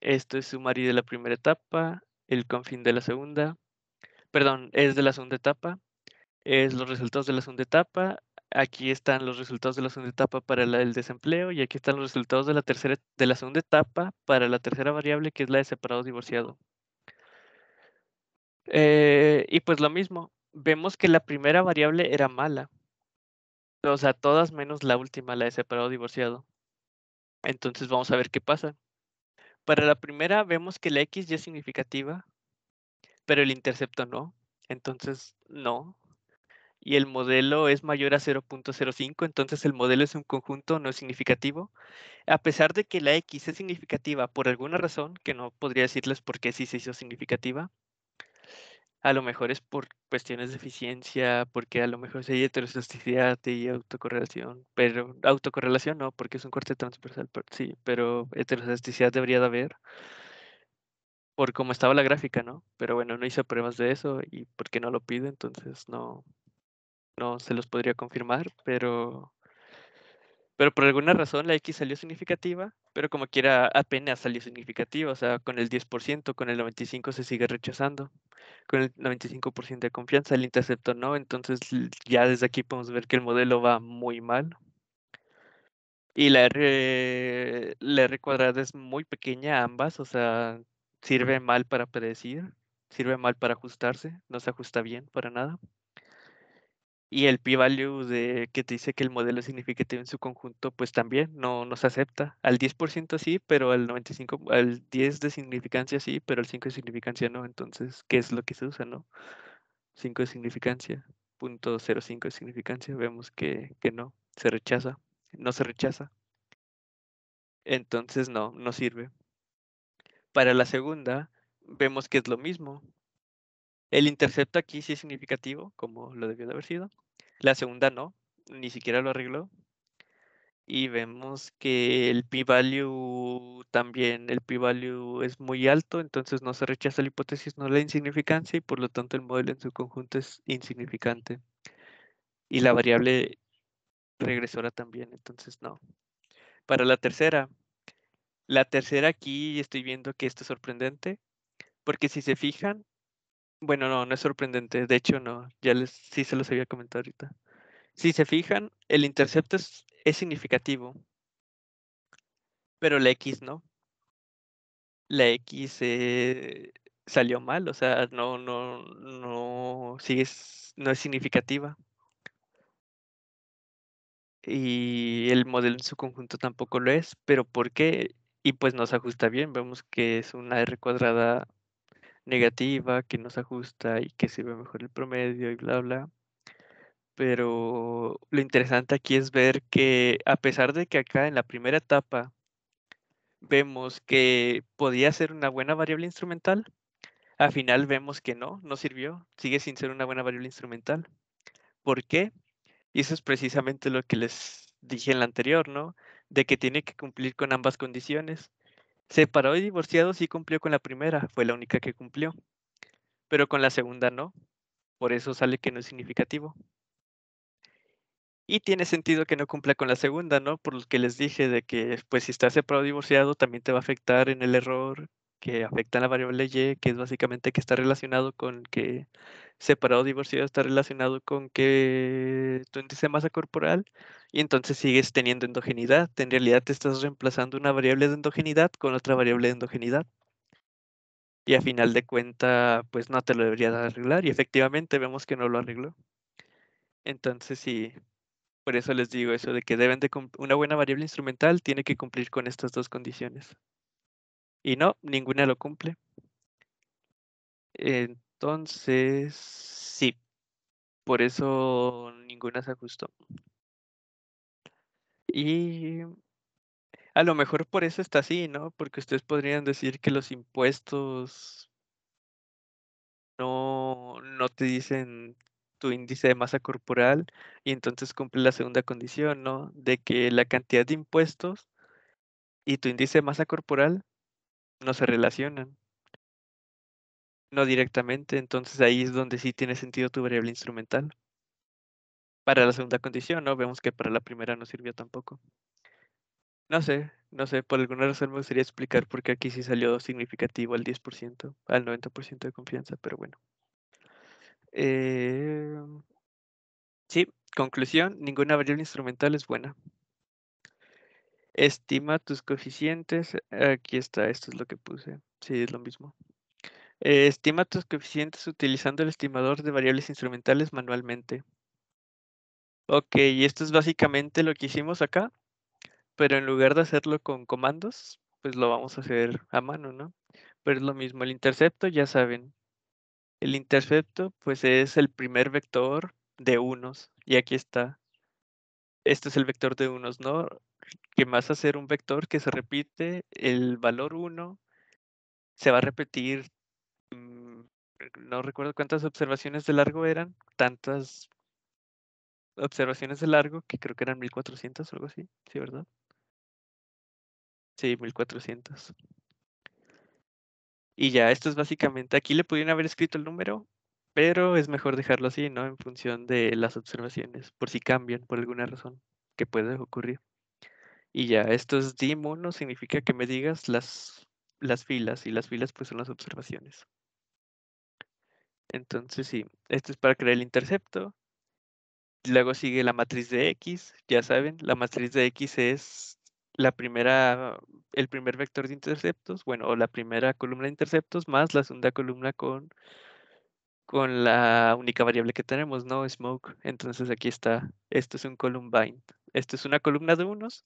Esto es y de la primera etapa, el confín de la segunda, perdón, es de la segunda etapa, es los resultados de la segunda etapa, aquí están los resultados de la segunda etapa para el desempleo y aquí están los resultados de la, tercera, de la segunda etapa para la tercera variable que es la de separado divorciado. Eh, y pues lo mismo, vemos que la primera variable era mala. O sea, todas menos la última, la de separado divorciado. Entonces vamos a ver qué pasa. Para la primera vemos que la X ya es significativa, pero el intercepto no. Entonces, no. Y el modelo es mayor a 0.05, entonces el modelo es un conjunto no significativo. A pesar de que la X es significativa por alguna razón, que no podría decirles por qué sí se hizo significativa, a lo mejor es por cuestiones de eficiencia, porque a lo mejor hay heterosasticidad y autocorrelación, pero autocorrelación no, porque es un corte transversal, sí, pero heterosasticidad debería de haber por cómo estaba la gráfica, ¿no? Pero bueno, no hice pruebas de eso y porque no lo pide, entonces no, no se los podría confirmar, pero, pero por alguna razón la X salió significativa, pero como quiera apenas salió significativa, o sea, con el 10%, con el 95% se sigue rechazando, con el 95% de confianza, el intercepto no, entonces ya desde aquí podemos ver que el modelo va muy mal. Y la R, la R cuadrada es muy pequeña ambas, o sea, sirve mal para predecir, sirve mal para ajustarse, no se ajusta bien para nada. Y el p-value de que te dice que el modelo es significativo en su conjunto, pues también no, no se acepta. Al 10% sí, pero al 95, al 10 de significancia sí, pero al 5 de significancia no. Entonces, ¿qué es lo que se usa, no? 5 de significancia, punto 05 de significancia, vemos que, que no, se rechaza, no se rechaza. Entonces, no, no sirve. Para la segunda, vemos que es lo mismo. El intercepto aquí sí es significativo, como lo debió de haber sido. La segunda no, ni siquiera lo arregló. Y vemos que el p-value también, el p-value es muy alto, entonces no se rechaza la hipótesis, no la insignificancia, y por lo tanto el modelo en su conjunto es insignificante. Y la variable regresora también, entonces no. Para la tercera, la tercera aquí estoy viendo que esto es sorprendente, porque si se fijan, bueno, no, no es sorprendente, de hecho no, ya les, sí se los había comentado ahorita. Si se fijan, el intercepto es, es significativo, pero la X no. La X eh, salió mal, o sea, no, no, no, no es significativa. Y el modelo en su conjunto tampoco lo es, pero ¿por qué? y pues nos ajusta bien. Vemos que es una R cuadrada negativa que nos ajusta y que se ve mejor el promedio y bla, bla. Pero lo interesante aquí es ver que a pesar de que acá en la primera etapa vemos que podía ser una buena variable instrumental, al final vemos que no, no sirvió, sigue sin ser una buena variable instrumental. ¿Por qué? Y eso es precisamente lo que les dije en la anterior, ¿no? de que tiene que cumplir con ambas condiciones. Separado y divorciado sí cumplió con la primera, fue la única que cumplió, pero con la segunda no, por eso sale que no es significativo. Y tiene sentido que no cumpla con la segunda, ¿no? Por lo que les dije de que, pues, si está separado o divorciado, también te va a afectar en el error que afecta a la variable Y, que es básicamente que está relacionado con que separado o divorciado está relacionado con que tu índice de masa corporal y entonces sigues teniendo endogenidad. En realidad te estás reemplazando una variable de endogenidad con otra variable de endogenidad. Y a final de cuenta, pues no te lo debería arreglar y efectivamente vemos que no lo arregló. Entonces sí, por eso les digo eso de que deben de una buena variable instrumental tiene que cumplir con estas dos condiciones. Y no, ninguna lo cumple. Entonces, sí, por eso ninguna se ajustó. Y a lo mejor por eso está así, ¿no? Porque ustedes podrían decir que los impuestos no, no te dicen tu índice de masa corporal y entonces cumple la segunda condición, ¿no? De que la cantidad de impuestos y tu índice de masa corporal no se relacionan. No directamente, entonces ahí es donde sí tiene sentido tu variable instrumental para la segunda condición, ¿no? Vemos que para la primera no sirvió tampoco. No sé, no sé, por alguna razón me gustaría explicar por qué aquí sí salió significativo al 10%, al 90% de confianza, pero bueno. Em, sí, conclusión, ninguna variable instrumental es buena. Estima tus coeficientes. Aquí está, esto es lo que puse. Sí, es lo mismo. Eh, estima tus coeficientes utilizando el estimador de variables instrumentales manualmente. Ok, y esto es básicamente lo que hicimos acá, pero en lugar de hacerlo con comandos, pues lo vamos a hacer a mano, ¿no? Pero es lo mismo, el intercepto, ya saben. El intercepto, pues es el primer vector de unos, y aquí está. Este es el vector de unos, ¿no? Que más hacer un vector que se repite, el valor 1 se va a repetir, mm, no recuerdo cuántas observaciones de largo eran, tantas observaciones de largo, que creo que eran 1400 o algo así, ¿sí, verdad? Sí, 1400. Y ya, esto es básicamente, aquí le pudieron haber escrito el número, pero es mejor dejarlo así, ¿no? En función de las observaciones, por si cambian por alguna razón que puede ocurrir. Y ya, esto es dim1, significa que me digas las, las filas, y las filas pues son las observaciones. Entonces sí, esto es para crear el intercepto. Luego sigue la matriz de X, ya saben, la matriz de X es la primera, el primer vector de interceptos, bueno, o la primera columna de interceptos más la segunda columna con, con la única variable que tenemos, ¿no? Smoke. Entonces aquí está, esto es un column bind. Esto es una columna de unos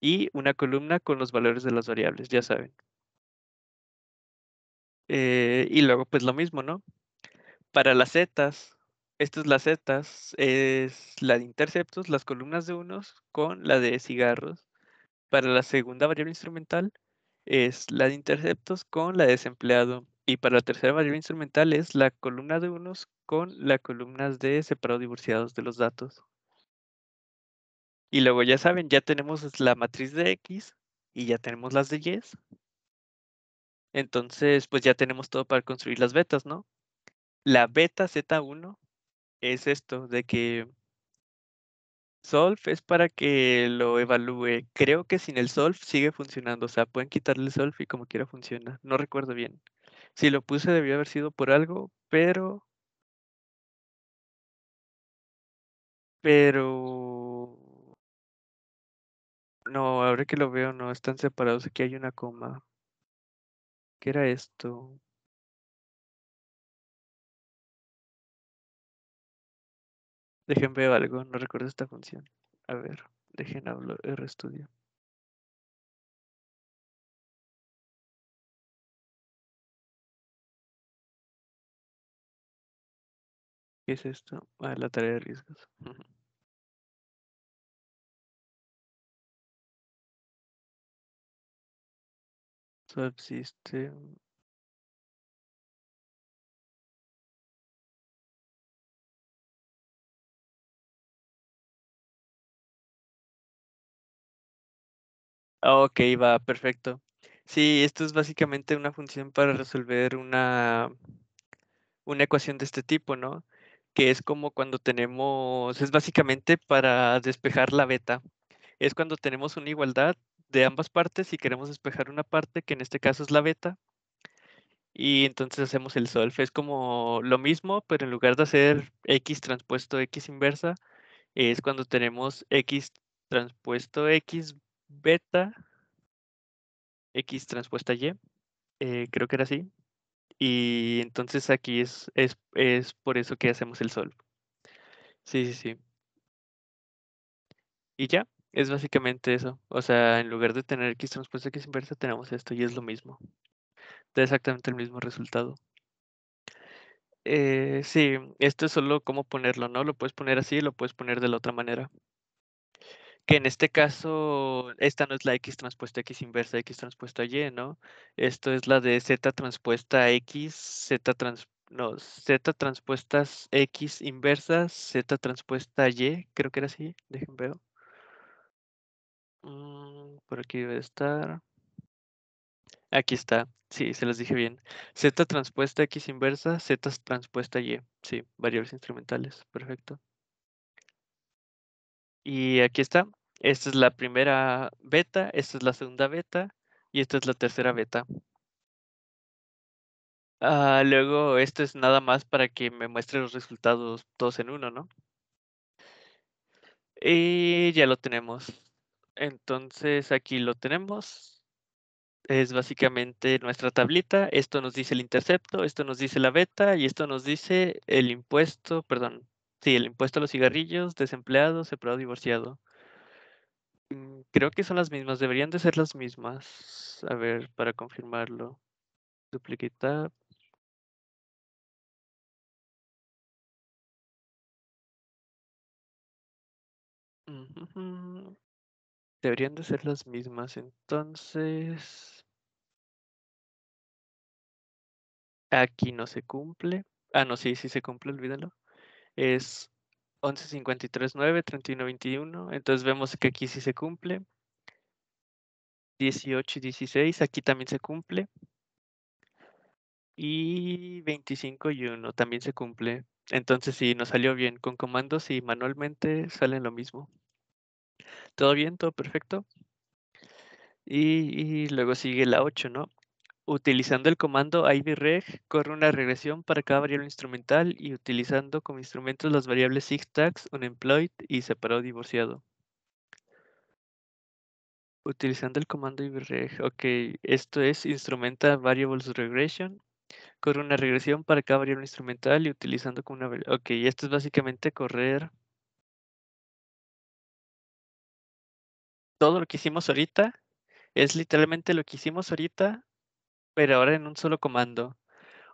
y una columna con los valores de las variables, ya saben. Eh, y luego pues lo mismo, ¿no? Para las zetas, la Z, es la de interceptos, las columnas de unos con la de cigarros. Para la segunda variable instrumental es la de interceptos con la de desempleado. Y para la tercera variable instrumental es la columna de unos con la columnas de separados divorciados de los datos. Y luego ya saben, ya tenemos la matriz de X y ya tenemos las de Y. Entonces, pues ya tenemos todo para construir las betas, ¿no? La beta Z1 es esto, de que Solve es para que lo evalúe. Creo que sin el Solve sigue funcionando, o sea, pueden quitarle el Solve y como quiera funciona. No recuerdo bien. Si lo puse debió haber sido por algo, pero... Pero... No, ahora que lo veo, no, están separados. Aquí hay una coma. ¿Qué era esto? Dejen ver algo, no recuerdo esta función. A ver, dejen hablar eh, RStudio. ¿Qué es esto? Ah, la tarea de riesgos. Subsystem Ok, va, perfecto. Sí, esto es básicamente una función para resolver una, una ecuación de este tipo, ¿no? Que es como cuando tenemos, es básicamente para despejar la beta. Es cuando tenemos una igualdad de ambas partes y queremos despejar una parte, que en este caso es la beta, y entonces hacemos el solve. Es como lo mismo, pero en lugar de hacer x transpuesto x inversa, es cuando tenemos x transpuesto x beta X transpuesta Y, eh, creo que era así. Y entonces aquí es, es, es por eso que hacemos el sol. Sí, sí, sí. Y ya, es básicamente eso. O sea, en lugar de tener X transpuesta X inversa, tenemos esto y es lo mismo. Da exactamente el mismo resultado. Eh, sí, esto es solo cómo ponerlo, ¿no? Lo puedes poner así, lo puedes poner de la otra manera que en este caso, esta no es la X transpuesta X inversa X transpuesta Y, ¿no? Esto es la de Z transpuesta X, Z trans, no, Z transpuestas X inversas, Z transpuesta Y, creo que era así, déjenme ver. Mm, por aquí debe estar. Aquí está, sí, se los dije bien. Z transpuesta X inversa, Z transpuesta Y, sí, variables instrumentales, perfecto. Y aquí está, esta es la primera beta, esta es la segunda beta y esta es la tercera beta. Ah, luego, esto es nada más para que me muestre los resultados todos en uno, ¿no? Y ya lo tenemos. Entonces, aquí lo tenemos. Es básicamente nuestra tablita. Esto nos dice el intercepto, esto nos dice la beta y esto nos dice el impuesto, perdón, sí, el impuesto a los cigarrillos, desempleado, separado, divorciado. Mm, creo que son las mismas, deberían de ser las mismas. A ver, para confirmarlo. Duplicar. Deberían de ser las mismas, entonces... Aquí no se cumple. Ah, no, sí, sí se cumple, olvídalo. Es 11, 53, 9, 21. Entonces vemos que aquí sí se cumple. 18 y 16, aquí también se cumple. Y 25 y 1 también se cumple. Entonces sí, nos salió bien. Con comandos y manualmente sale lo mismo. ¿Todo bien? ¿Todo perfecto? y luego sigue la 8, ¿no? Utilizando el comando ivreg, corre una regresión para cada variable instrumental y utilizando como instrumentos las variables sigtags, unemployed y separado divorciado. Utilizando el comando ivreg, ok, esto es instrumenta variables regression, corre una regresión para cada variable instrumental y utilizando como una... Ok, esto es básicamente correr todo lo que hicimos ahorita, es literalmente lo que hicimos ahorita, pero ahora en un solo comando.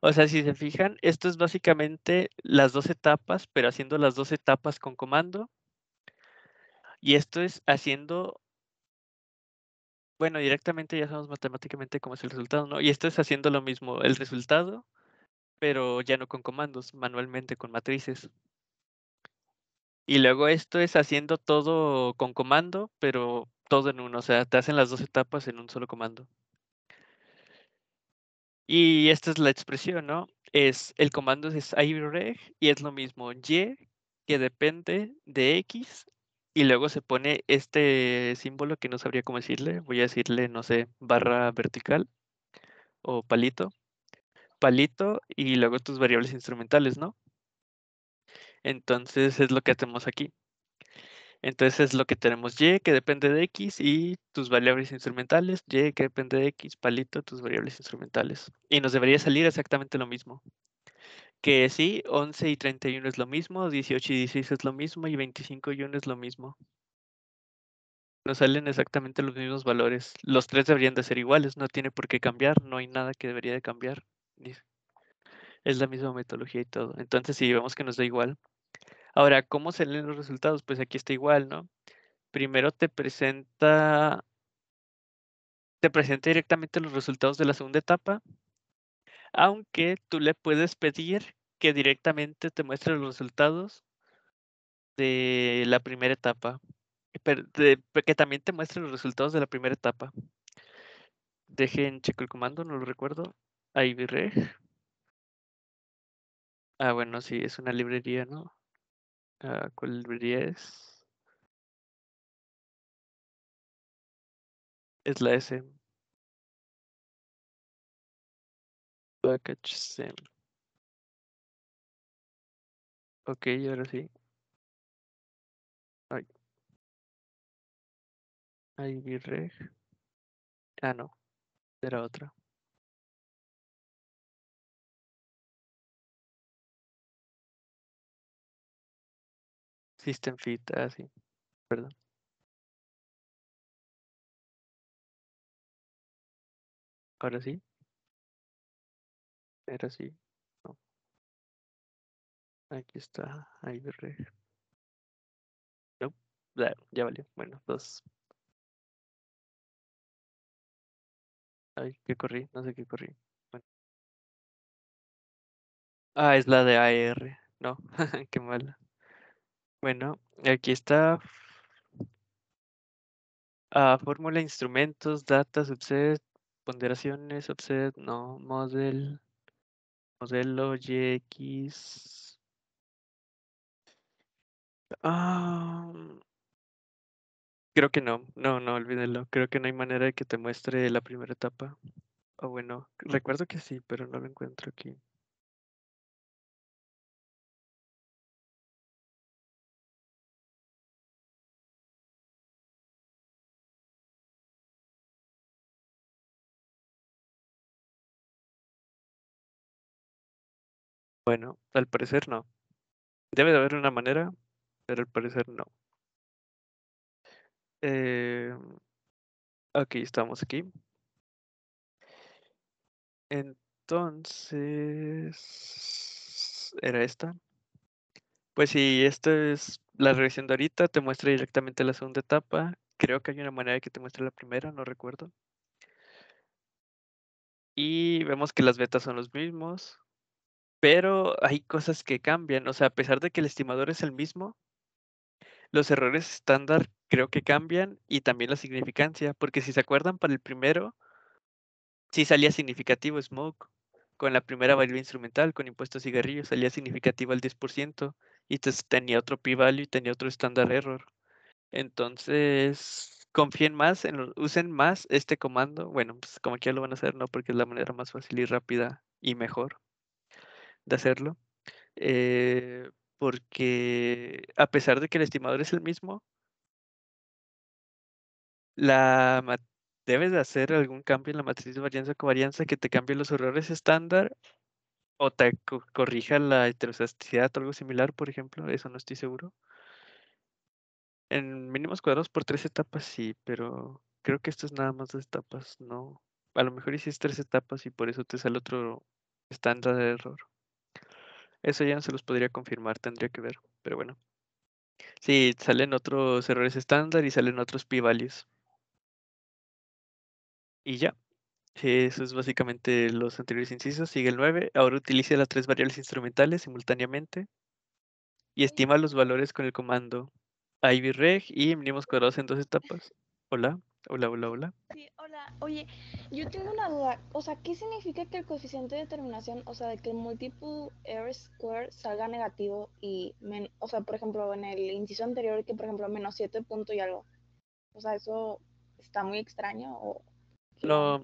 O sea, si se fijan, esto es básicamente las dos etapas, pero haciendo las dos etapas con comando. Y esto es haciendo, bueno, directamente ya sabemos matemáticamente cómo es el resultado, ¿no? Y esto es haciendo lo mismo, el resultado, pero ya no con comandos, manualmente con matrices. Y luego esto es haciendo todo con comando, pero todo en uno, o sea, te hacen las dos etapas en un solo comando. Y esta es la expresión, ¿no? Es el comando es ireg y es lo mismo y que depende de x y luego se pone este símbolo que no sabría cómo decirle. Voy a decirle, no sé, barra vertical o palito. Palito y luego tus variables instrumentales, ¿no? Entonces es lo que hacemos aquí. Entonces lo que tenemos y que depende de x y tus variables instrumentales, y que depende de x, palito, tus variables instrumentales. Y nos debería salir exactamente lo mismo. Que sí, 11 y 31 es lo mismo, 18 y 16 es lo mismo y 25 y 1 es lo mismo. Nos salen exactamente los mismos valores. Los tres deberían de ser iguales, no tiene por qué cambiar, no hay nada que debería de cambiar. Es la misma metodología y todo. Entonces si vemos que nos da igual, Ahora, ¿cómo se leen los resultados? Pues aquí está igual, ¿no? Primero te presenta, te presenta directamente los resultados de la segunda etapa, aunque tú le puedes pedir que directamente te muestre los resultados de la primera etapa, que también te muestre los resultados de la primera etapa. Dejen checo el comando, no lo recuerdo. Ahí Ah, bueno, sí, es una librería, ¿no? Uh, ¿Cuál es? Es la S. Package SIM. Ok, ahora sí. Ay. Ay, reg. Ah, no. Era otra. System Fit, ah, Perdón. Ahora sí. Era sí? No. Aquí está. Ahí re... No. Ya, ya valió. Bueno, dos. Ay, ¿qué corrí? No sé qué corrí. Ah, es la de AR. E no, (laughs) qué mala. Bueno, aquí está ah, fórmula, instrumentos, data, subset, ponderaciones, subset, no, model, modelo YX. Ah, creo que no, no, no, olvídelo. Creo que no hay manera de que te muestre la primera etapa. O bueno, recuerdo que sí, pero no lo encuentro aquí. Bueno, al parecer no. Debe de haber una manera, pero al parecer no. Eh, aquí estamos aquí. Entonces, era esta. Pues sí, esta es la revisión de ahorita, te muestra directamente la segunda etapa. Creo que hay una manera de que te muestre la primera, no recuerdo. Y vemos que las betas son los mismos pero hay cosas que cambian. O sea, a pesar de que el estimador es el mismo, los errores estándar creo que cambian y también la significancia, porque si se acuerdan para el primero, sí salía significativo Smoke. Con la primera value instrumental, con impuestos cigarrillos, salía significativo al 10% y tenía otro p-value y tenía otro estándar error. Entonces, confíen más, en, usen más este comando. Bueno, pues como que ya lo van a hacer, ¿no? Porque es la manera más fácil y rápida y mejor de hacerlo, eh, porque a pesar de que el estimador es el mismo, la debes de hacer algún cambio en la matriz de varianza covarianza que te cambie los errores estándar o te corrija la heterosasticidad o algo similar, por ejemplo, eso no estoy seguro. En mínimos cuadrados por tres etapas sí, pero creo que esto es nada más dos etapas, no. A lo mejor hiciste tres etapas y por eso te sale otro estándar de error. Eso ya no se los podría confirmar, tendría que ver, pero bueno. Sí, salen otros errores estándar y salen otros p-values. Y ya. Eso es básicamente los anteriores incisos. Sigue el 9. Ahora utiliza las tres variables instrumentales simultáneamente y estima los valores con el comando ivreg y mínimos cuadrados en dos etapas. Hola. Hola, hola, hola. Sí, hola. Oye, yo tengo una duda. O sea, ¿qué significa que el coeficiente de determinación, o sea, de que el múltiplo R square salga negativo y, o sea, por ejemplo, en el inciso anterior, que por ejemplo, menos 7 punto y algo? O sea, eso está muy extraño o... No,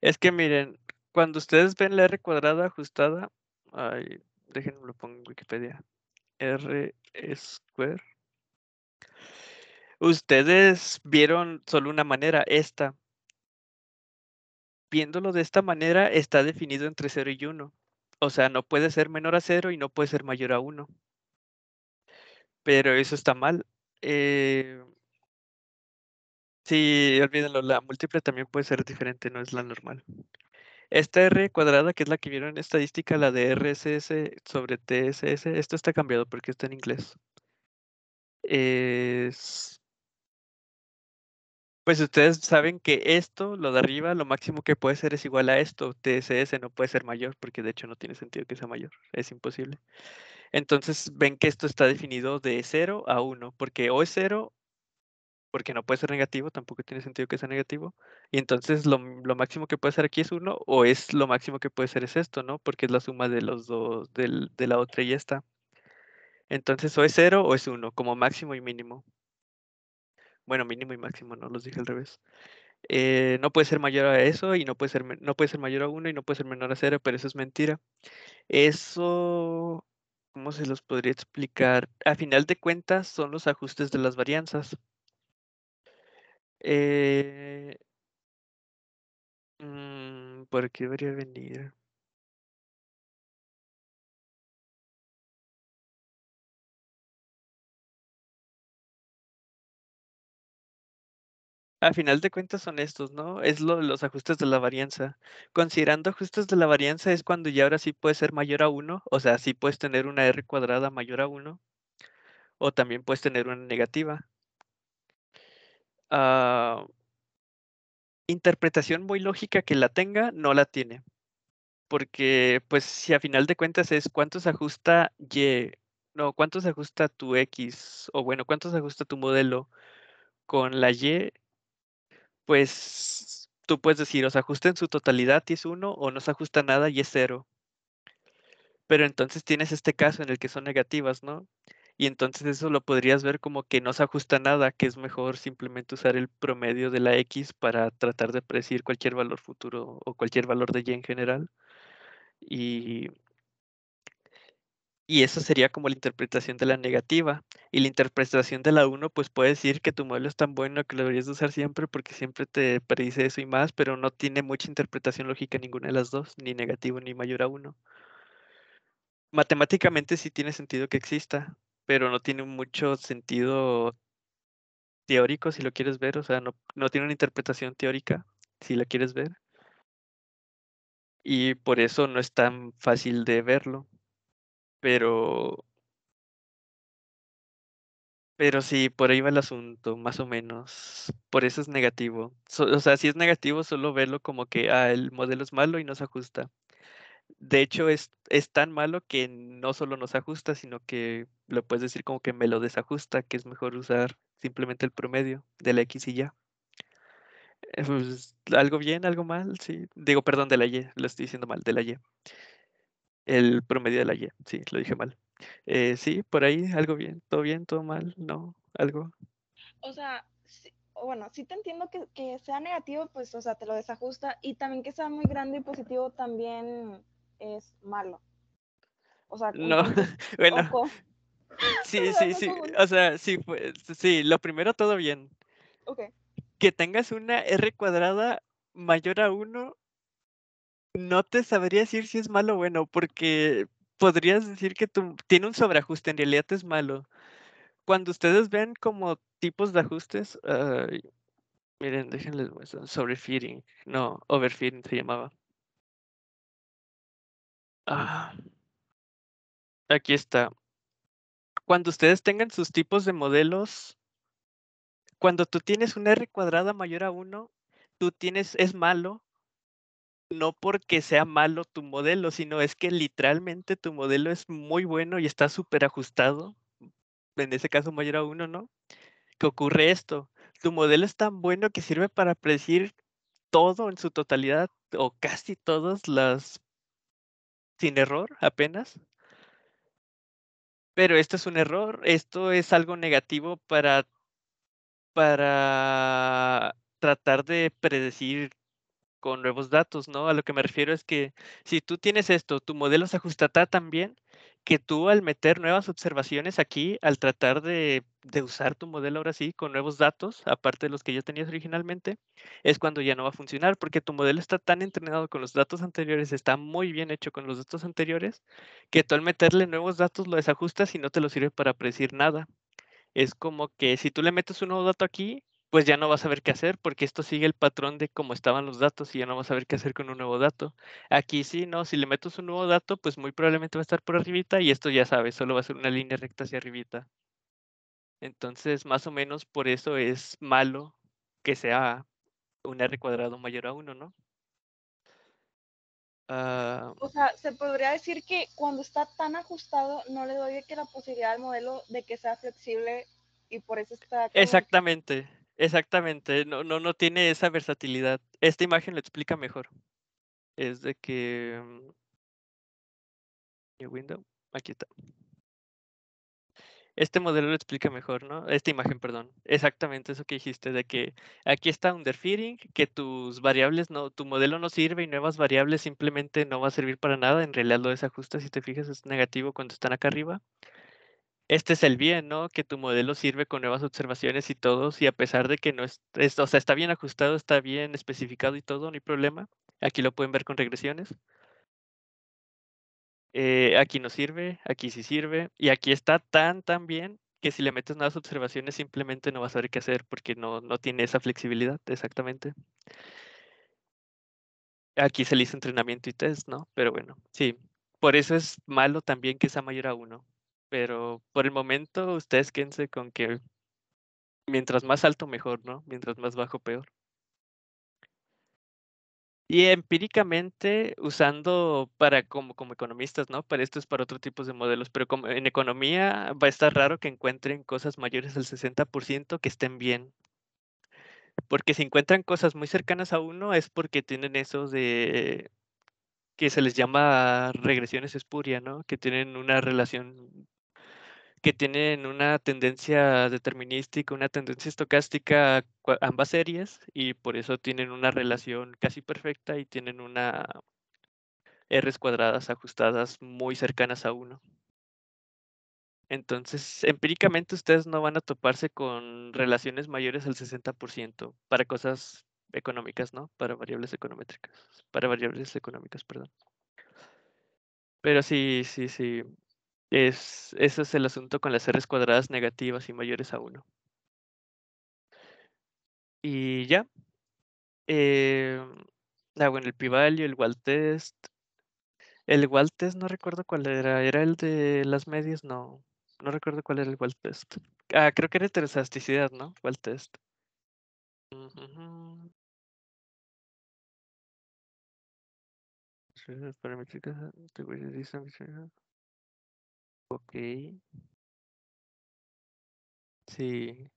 es que miren, cuando ustedes ven la R cuadrada ajustada, ay, déjenme lo pongo en Wikipedia. R square Ustedes vieron solo una manera, esta. Viéndolo de esta manera, está definido entre 0 y 1. O sea, no puede ser menor a 0 y no puede ser mayor a 1. Pero eso está mal. Eh, sí, olvídenlo, la múltiple también puede ser diferente, no es la normal. Esta R cuadrada, que es la que vieron en estadística, la de RSS sobre TSS, esto está cambiado porque está en inglés. Es pues ustedes saben que esto, lo de arriba, lo máximo que puede ser es igual a esto. TSS no puede ser mayor porque de hecho no tiene sentido que sea mayor. Es imposible. Entonces ven que esto está definido de 0 a 1 porque o es 0 porque no puede ser negativo, tampoco tiene sentido que sea negativo. Y entonces lo, máximo que puede ser aquí es 1, o es lo máximo que puede ser es esto, ¿no? Porque es la suma de los dos, del, de la otra y esta. Entonces o es 0 o es 1, como máximo y mínimo. Bueno, mínimo y máximo, no los dije al revés. Eh, no puede ser mayor a eso y no puede ser, no puede ser mayor a uno y no puede ser menor a cero, pero eso es mentira. Eso, ¿cómo se los podría explicar? A final de cuentas son los ajustes de las varianzas. Eh, mm, ¿Por qué debería venir? A final de cuentas son estos, ¿no? Es lo, los ajustes de la varianza. Considerando ajustes de la varianza es cuando ya ahora sí puede ser mayor a 1, o sea, sí puedes tener una R cuadrada mayor a 1, o también puedes tener una negativa. Ah, interpretación muy lógica que la tenga, no la tiene. Porque, pues, si a final de cuentas es cuántos ajusta Y, no, cuánto se ajusta tu X, o bueno, cuántos ajusta tu modelo con la Y, pues tú puedes decir, os ajusta en su totalidad y es 1 o no se ajusta nada y es 0. Pero entonces tienes este caso en el que son negativas, ¿no? Y entonces eso lo podrías ver como que no se ajusta nada, que es mejor simplemente usar el promedio de la X para tratar de predecir cualquier valor futuro o cualquier valor de Y en general. Y y eso sería como la interpretación de la negativa. Y la interpretación de la 1, pues puede decir que tu modelo es tan bueno que lo deberías usar siempre porque siempre te predice eso y más, pero no tiene mucha interpretación lógica ninguna de las dos, ni negativo ni mayor a 1. Matemáticamente sí tiene sentido que exista, pero no tiene mucho sentido teórico si lo quieres ver, o sea, no, no tiene una interpretación teórica si la quieres ver. Y por eso no es tan fácil de verlo pero. Pero sí, por ahí va el asunto, más o menos. Por eso es negativo. o sea, si es negativo, solo verlo como que ah, el modelo es malo y no se ajusta. De hecho, es, es tan malo que no solo no se ajusta, sino que lo puedes decir como que me lo desajusta, que es mejor usar simplemente el promedio de la X y ya. Eh, pues, algo bien, algo mal, sí. Digo, perdón, de la Y, lo estoy diciendo mal, de la Y. El promedio de la Y, sí, lo dije mal. Eh, sí, por ahí, algo bien, todo bien, todo mal, no, algo. O sea, bueno, sí te entiendo que, sea negativo, pues, o sea, te lo desajusta. Y también que sea muy grande y positivo también es malo. O sea, no, Sí, (laughs) sí, (laughs) sí. O sea, sí, sí, lo primero todo bien. Ok. Que tengas una R cuadrada mayor a 1 no te sabría decir si es malo o bueno, porque podrías decir que tu, tiene un sobreajuste, en realidad es malo. Cuando ustedes ven como tipos de ajustes, miren, déjenles muestro, sobrefeeding, no, overfeeding se llamaba. Ah, aquí está. Cuando ustedes tengan sus tipos de modelos, cuando tú tienes una R cuadrada mayor a 1, tú tienes, es malo no porque sea malo tu modelo, sino es que literalmente tu modelo es muy bueno y está súper ajustado, en ese caso mayor a uno, ¿no? ¿qué ocurre esto, tu modelo es tan bueno que sirve para predecir todo en su totalidad o casi todas las sin error apenas. Pero esto es un error, esto es algo negativo para para tratar de predecir con nuevos datos, ¿no? A lo que me refiero es que si tú tienes esto, tu modelo se ajustará también que tú al meter nuevas observaciones aquí, al tratar de, de, usar tu modelo ahora sí con nuevos datos, aparte de los que ya tenías originalmente, es cuando ya no va a funcionar, porque tu modelo está tan entrenado con los datos anteriores, está muy bien hecho con los datos anteriores, que tú al meterle nuevos datos lo desajustas y no te lo sirve para predecir nada. Es como que si tú le metes un nuevo dato aquí, pues ya no vas a saber qué hacer porque esto sigue el patrón de cómo estaban los datos y ya no vas a saber qué hacer con un nuevo dato. Aquí sí, no, si le metes un nuevo dato, pues muy probablemente va a estar por arribita y esto ya sabes, solo va a ser una línea recta hacia arribita. Entonces, más o menos por eso es malo que sea un R cuadrado mayor a 1, ¿no? Ah, o sea, se podría decir que cuando está tan ajustado, no le doy que la posibilidad al modelo de que sea flexible y por eso está... Exactamente, Exactamente, no, no, no tiene esa versatilidad. Esta imagen lo explica mejor. Es de que. New mm, window, aquí está. Este modelo lo explica mejor, ¿no? Esta imagen, perdón. Exactamente eso que dijiste, de que aquí está underfitting, que tus variables no, tu modelo no sirve y nuevas variables simplemente no va a servir para nada. En realidad lo desajusta, si te fijas, es negativo cuando están acá arriba este es el bien, ¿no? Que tu modelo sirve con nuevas observaciones y todo, y a pesar de que no es, o sea, está bien ajustado, está bien especificado y todo, no hay problema. Aquí lo pueden ver con regresiones. Eh, aquí no sirve, aquí sí sirve, y aquí está tan, tan bien que si le metes nuevas observaciones simplemente no vas a saber qué hacer porque no, no tiene esa flexibilidad, exactamente. Aquí se le hizo entrenamiento y test, ¿no? Pero bueno, sí. Por eso es malo también que sea mayor a 1. Pero por el momento, ustedes quédense con que mientras más alto, mejor, ¿no? Mientras más bajo, peor. Y empíricamente, usando para como, como economistas, ¿no? Para esto es para otro tipo de modelos, pero como en economía va a estar raro que encuentren cosas mayores al 60% que estén bien. Porque si encuentran cosas muy cercanas a uno es porque tienen eso de que se les llama regresiones espuria, ¿no? Que tienen una relación que tienen una tendencia determinística, una tendencia estocástica, ambas series, y por eso tienen una relación casi perfecta y tienen una R cuadradas ajustadas muy cercanas a 1. Entonces, empíricamente ustedes no van a toparse con relaciones mayores al 60% para cosas económicas, ¿no? Para variables económicas. para variables económicas, perdón. Pero sí, sí, sí. Es, ese es el asunto con las R cuadradas negativas y mayores a 1. Y ya. Eh, ah, bueno, el pivalio el wall test. El wall test no recuerdo cuál era. ¿Era el de las medias? No. No recuerdo cuál era el wall test. Ah, creo que era elasticidad, ¿no? Wall test. Uh chica. Ok. Sí.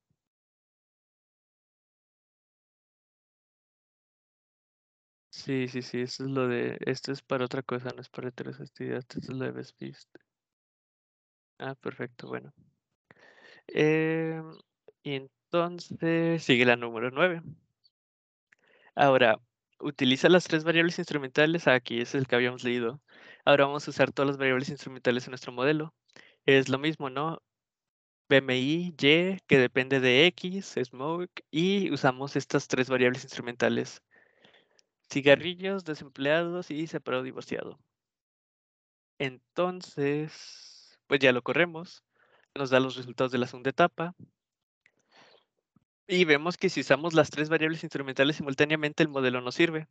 Sí, sí, sí, esto es lo de, esto es para otra cosa, no es para heterosexualidad, esto es lo de Best Ah, perfecto, bueno. Em, y entonces sigue la número 9. Ahora, utiliza las tres variables instrumentales, ah, aquí es el que habíamos leído. Ahora vamos a usar todas las variables instrumentales en nuestro modelo es lo mismo, ¿no? BMI, Y, que depende de X, smoke, y usamos estas tres variables instrumentales. Cigarrillos, desempleados y separado divorciado. Entonces, pues ya lo corremos. Nos da los resultados de la segunda etapa. Y vemos que si usamos las tres variables instrumentales simultáneamente, el modelo no sirve.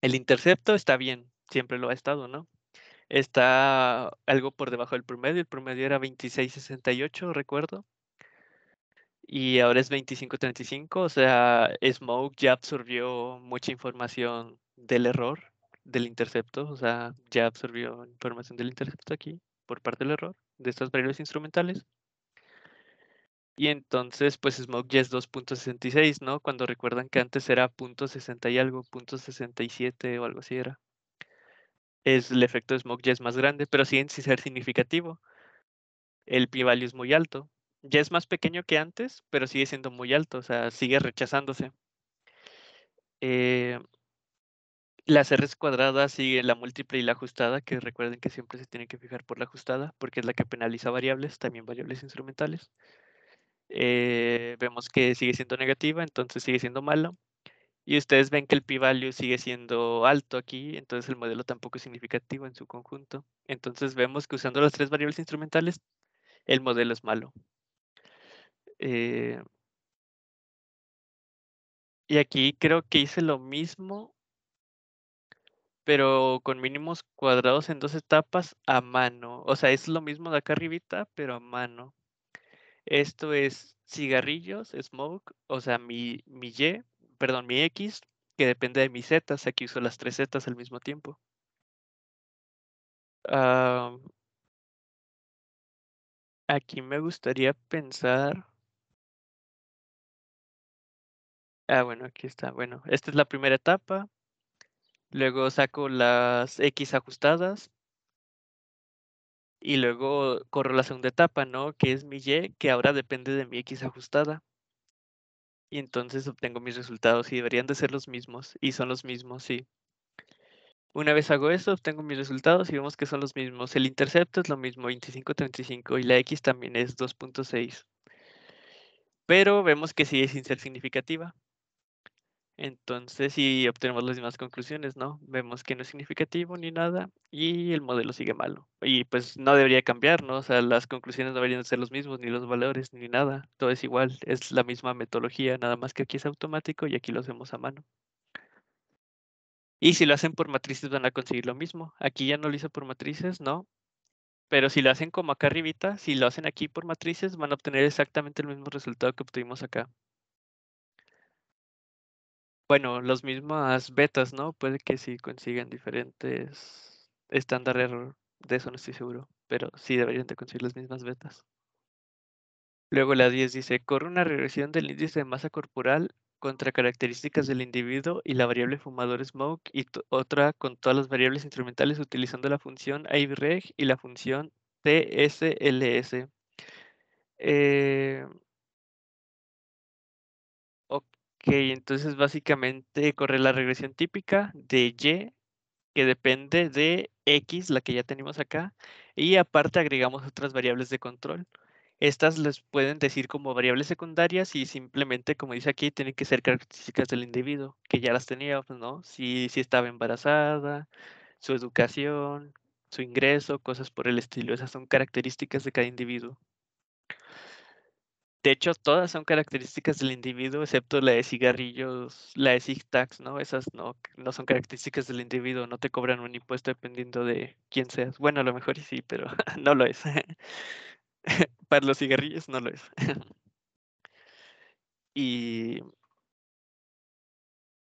El intercepto está bien, siempre lo ha estado, ¿no? está algo por debajo del promedio. El promedio era 26.68, recuerdo. Y ahora es 25.35. O sea, Smoke ya absorbió mucha información del error, del intercepto. O sea, ya absorbió información del intercepto aquí por parte del error de estas variables instrumentales. Y entonces, pues Smoke ya es 2.66, ¿no? Cuando recuerdan que antes era .60 y algo, .67 o algo así era es, el efecto de smoke ya es más grande, pero sigue sin ser significativo. El p-value es muy alto. Ya es más pequeño que antes, pero sigue siendo muy alto, o sea, sigue rechazándose. Eh, las R cuadradas sigue la múltiple y la ajustada, que recuerden que siempre se tienen que fijar por la ajustada, porque es la que penaliza variables, también variables instrumentales. Eh, vemos que sigue siendo negativa, entonces sigue siendo mala. Y ustedes ven que el p-value sigue siendo alto aquí, entonces el modelo tampoco es significativo en su conjunto. Entonces vemos que usando las tres variables instrumentales, el modelo es malo. Eh, y aquí creo que hice lo mismo, pero con mínimos cuadrados en dos etapas a mano. O sea, es lo mismo de acá arribita, pero a mano. Esto es cigarrillos, smoke, o sea, mi, mi Y, perdón, mi X, que depende de mi Z, aquí uso las tres Z al mismo tiempo. Ah, aquí me gustaría pensar... Ah, bueno, aquí está. Bueno, esta es la primera etapa. Luego saco las X ajustadas. Y luego corro la segunda etapa, ¿no? Que es mi Y, que ahora depende de mi X ajustada y entonces obtengo mis resultados y deberían de ser los mismos y son los mismos, sí. Una vez hago eso, obtengo mis resultados y vemos que son los mismos. El intercepto es lo mismo, 25.35 y la X también es 2.6. Pero vemos que es sin ser significativa. Entonces, si obtenemos las mismas conclusiones, ¿no? Vemos que no es significativo ni nada y el modelo sigue malo. Y pues no debería cambiar, ¿no? O sea, las conclusiones no deberían ser los mismos, ni los valores, ni nada. Todo es igual, es la misma metodología, nada más que aquí es automático y aquí lo hacemos a mano. Y si lo hacen por matrices van a conseguir lo mismo. Aquí ya no lo hice por matrices, ¿no? Pero si lo hacen como acá arribita, si lo hacen aquí por matrices, van a obtener exactamente el mismo resultado que obtuvimos acá bueno, las mismas betas, ¿no? Puede que sí consigan diferentes estándar error, de eso no estoy seguro, pero sí deberían de conseguir las mismas betas. Luego la 10 dice, corre una regresión del índice de masa corporal contra características del individuo y la variable fumador smoke y otra con todas las variables instrumentales utilizando la función IVREG y la función TSLS. Eh, entonces básicamente corre la regresión típica de Y, que depende de X, la que ya tenemos acá, y aparte agregamos otras variables de control. Estas les pueden decir como variables secundarias y simplemente, como dice aquí, tienen que ser características del individuo, que ya las tenía, pues, ¿no? Si, si estaba embarazada, su educación, su ingreso, cosas por el estilo. Esas son características de cada individuo. De hecho, todas son características del individuo, excepto la de cigarrillos, la de tax, ¿no? Esas no, no son características del individuo, no te cobran un impuesto dependiendo de quién seas. Bueno, a lo mejor sí, pero (laughs) no lo es. (laughs) Para los cigarrillos no lo es. (laughs) y,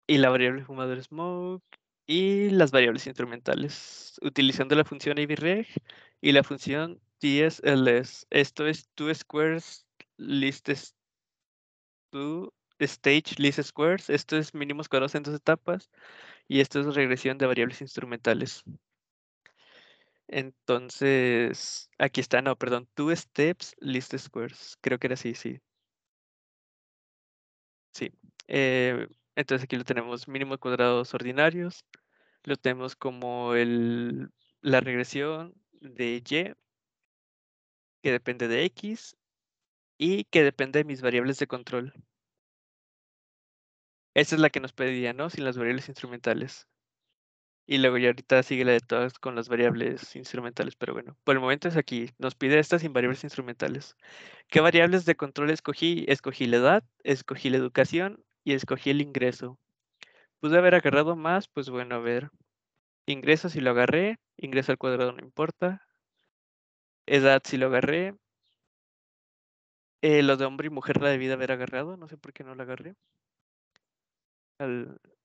y la variable fumador smoke y las variables instrumentales, utilizando la función AVREG y la función TSLS. Esto es two squares list to stage list squares. Esto es mínimos cuadrados en dos etapas y esto es regresión de variables instrumentales. Entonces, aquí está, no, perdón, two steps list squares. Creo que era así, sí. Sí. Eh, entonces aquí lo tenemos mínimos cuadrados ordinarios. Lo tenemos como el, la regresión de Y, que depende de X, y que depende de mis variables de control. Esa es la que nos pedía, ¿no? Sin las variables instrumentales. Y luego ya ahorita sigue la de todas con las variables instrumentales, pero bueno, por el momento es aquí. Nos pide estas sin variables instrumentales. ¿Qué variables de control escogí? Escogí la edad, escogí la educación y escogí el ingreso. Pude haber agarrado más, pues bueno, a ver. Ingreso si lo agarré, ingreso al cuadrado no importa. Edad si lo agarré, eh, lo de hombre y mujer la debí de haber agarrado, no sé por qué no la agarré.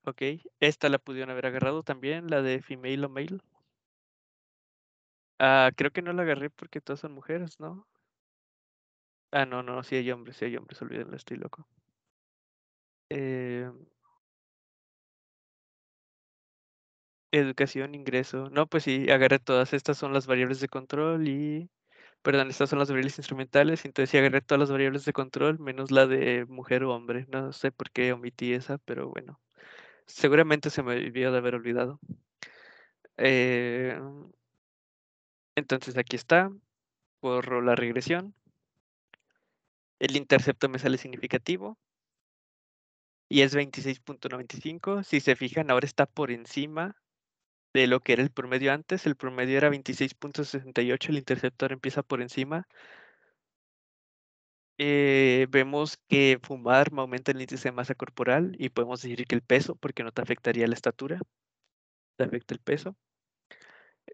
ok, esta la pudieron haber agarrado también, la de female o male. Ah, creo que no la agarré porque todas son mujeres, ¿no? Ah, no, no, sí hay hombres, sí hay hombres, olvídenla, estoy loco. Eh, educación, ingreso. No, pues sí, agarré todas. Estas son las variables de control y perdón, estas son las variables instrumentales, entonces ya agarré todas las variables de control menos la de mujer o hombre. No sé por qué omití esa, pero bueno, seguramente se me olvidó de haber olvidado. Eh, entonces aquí está, por la regresión. El intercepto me sale significativo. Y es 26.95. Si se fijan, ahora está por encima de lo que era el promedio antes. El promedio era 26.68, el interceptor empieza por encima. Eh, vemos que fumar aumenta el índice de masa corporal y podemos decir que el peso, porque no te afectaría la estatura, te afecta el peso.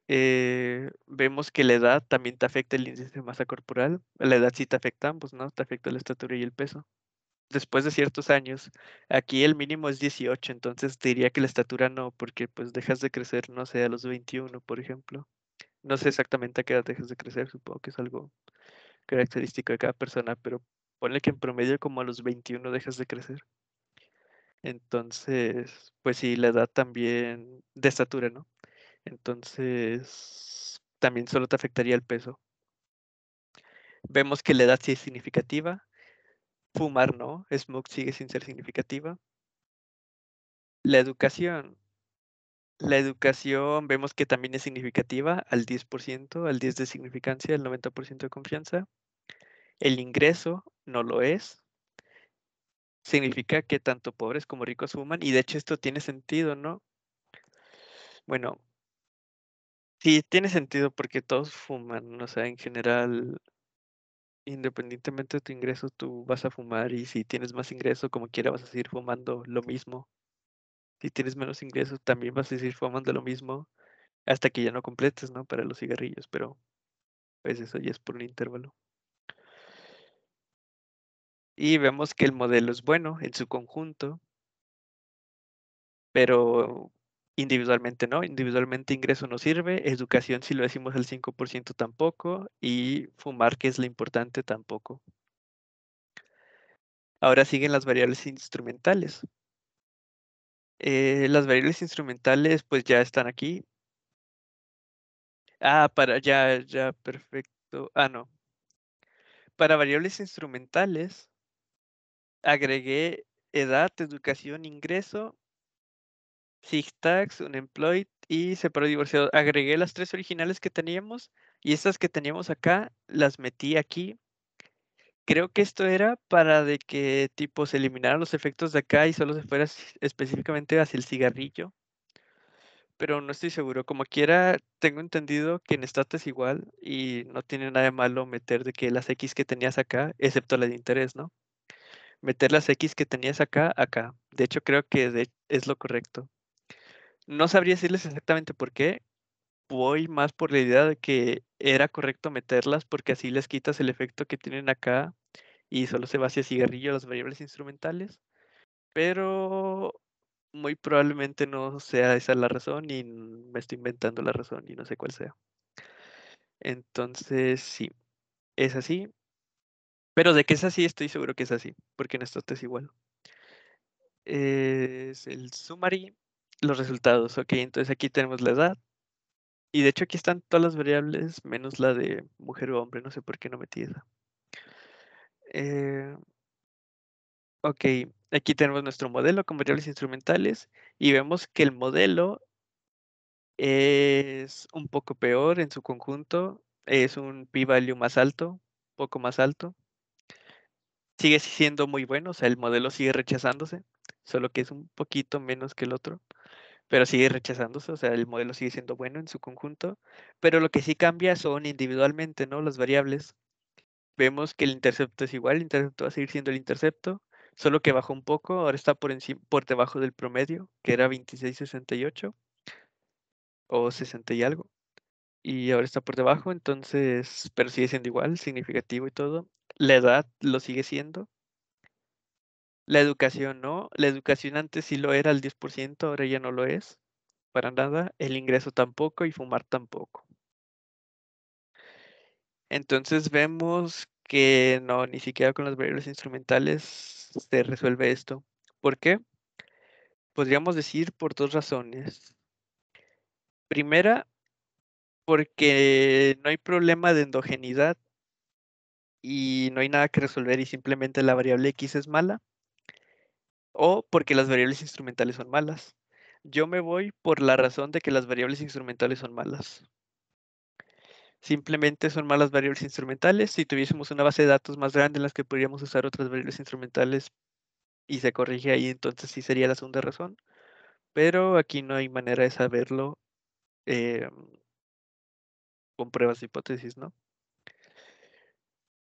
Eh, vemos que la edad también te afecta el índice de masa corporal. La edad sí te afecta ambos, ¿no? Te afecta la estatura y el peso después de ciertos años. Aquí el mínimo es 18, entonces diría que la estatura no, porque pues dejas de crecer, no sé, a los 21, por ejemplo. No sé exactamente a qué edad dejas de crecer, supongo que es algo característico de cada persona, pero ponle que en promedio como a los 21 dejas de crecer. Entonces, pues sí, la edad también de estatura, ¿no? Entonces, también solo te afectaría el peso. Vemos que la edad sí es significativa, Fumar no, smoke sigue sin ser significativa. La educación. La educación vemos que también es significativa al 10%, al 10% de significancia, al 90% de confianza. El ingreso no lo es. Significa que tanto pobres como ricos fuman y de hecho esto tiene sentido, ¿no? Bueno, sí, tiene sentido porque todos fuman, o sea, en general independientemente de tu ingreso, tú vas a fumar y si tienes más ingreso, como quiera, vas a seguir fumando lo mismo. Si tienes menos ingresos, también vas a seguir fumando lo mismo hasta que ya no completes, ¿no? Para los cigarrillos, pero pues eso ya es por un intervalo. Y vemos que el modelo es bueno en su conjunto, pero individualmente no, individualmente ingreso no sirve, educación si lo decimos el 5% tampoco y fumar que es lo importante tampoco. Ahora siguen las variables instrumentales. Eh, las variables instrumentales pues ya están aquí. Ah, para, ya, ya, perfecto. Ah, no. Para variables instrumentales agregué edad, educación, ingreso Six Tags, Unemployed y paró Divorciado. Agregué las tres originales que teníamos y estas que teníamos acá las metí aquí. Creo que esto era para de que tipo se eliminaran los efectos de acá y solo se fuera específicamente hacia el cigarrillo. Pero no estoy seguro. Como quiera, tengo entendido que en estatus es igual y no tiene nada malo meter de que las X que tenías acá, excepto la de interés, ¿no? Meter las X que tenías acá, acá. De hecho, creo que es lo correcto. No sabría decirles exactamente por qué. Voy más por la idea de que era correcto meterlas porque así les quitas el efecto que tienen acá y solo se va hacia cigarrillo las variables instrumentales. Pero muy probablemente no sea esa la razón y me estoy inventando la razón y no sé cuál sea. Entonces, sí, es así. Pero de que es así, estoy seguro que es así, porque en esto es igual. Es el summary los resultados. Ok, entonces aquí tenemos la edad. Y de hecho aquí están todas las variables menos la de mujer o hombre. No sé por qué no metí esa. Eh, ok, aquí tenemos nuestro modelo con variables instrumentales y vemos que el modelo es un poco peor en su conjunto. Es un p-value más alto, poco más alto. Sigue siendo muy bueno, o sea, el modelo sigue rechazándose, solo que es un poquito menos que el otro pero sigue rechazándose, o sea, el modelo sigue siendo bueno en su conjunto, pero lo que sí cambia son individualmente, ¿no? Las variables. Vemos que el intercepto es igual, el intercepto va a seguir siendo el intercepto, solo que bajó un poco, ahora está por, debajo del promedio, que era 26.68 o 60 y algo, y ahora está por debajo, entonces, pero sigue siendo igual, significativo y todo. La edad lo sigue siendo, la educación, ¿no? La educación antes sí lo era al 10%, ahora ya no lo es, para nada, el ingreso tampoco y fumar tampoco. Entonces vemos que no, ni siquiera con las variables instrumentales se resuelve esto. ¿Por qué? Podríamos decir por dos razones. Primera, porque no hay problema de endogenidad y no hay nada que resolver y simplemente la variable X es mala o porque las variables instrumentales son malas. Yo me voy por la razón de que las variables instrumentales son malas. Simplemente son malas variables instrumentales. Si tuviésemos una base de datos más grande en la que podríamos usar otras variables instrumentales y se corrige ahí, entonces sí sería la segunda razón. Pero aquí no hay manera de saberlo em, con pruebas de hipótesis, ¿no?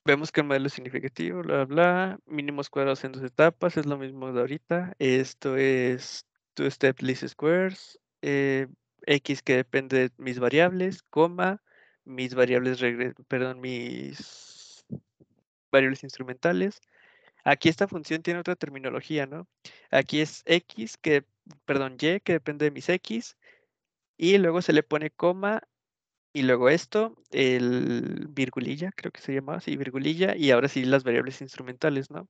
vemos que el modelo es significativo, bla, bla, mínimos cuadrados en dos etapas, es lo mismo de ahorita. Esto es two-step least squares, eh, x que depende de mis variables, coma, mis variables, perdón, mis variables instrumentales. Aquí esta función tiene otra terminología, ¿no? Aquí es x, que, perdón, y, que depende de mis x, y luego se le pone coma y luego esto, el virgulilla, creo que se llamaba así, virgulilla, y ahora sí las variables instrumentales, ¿no?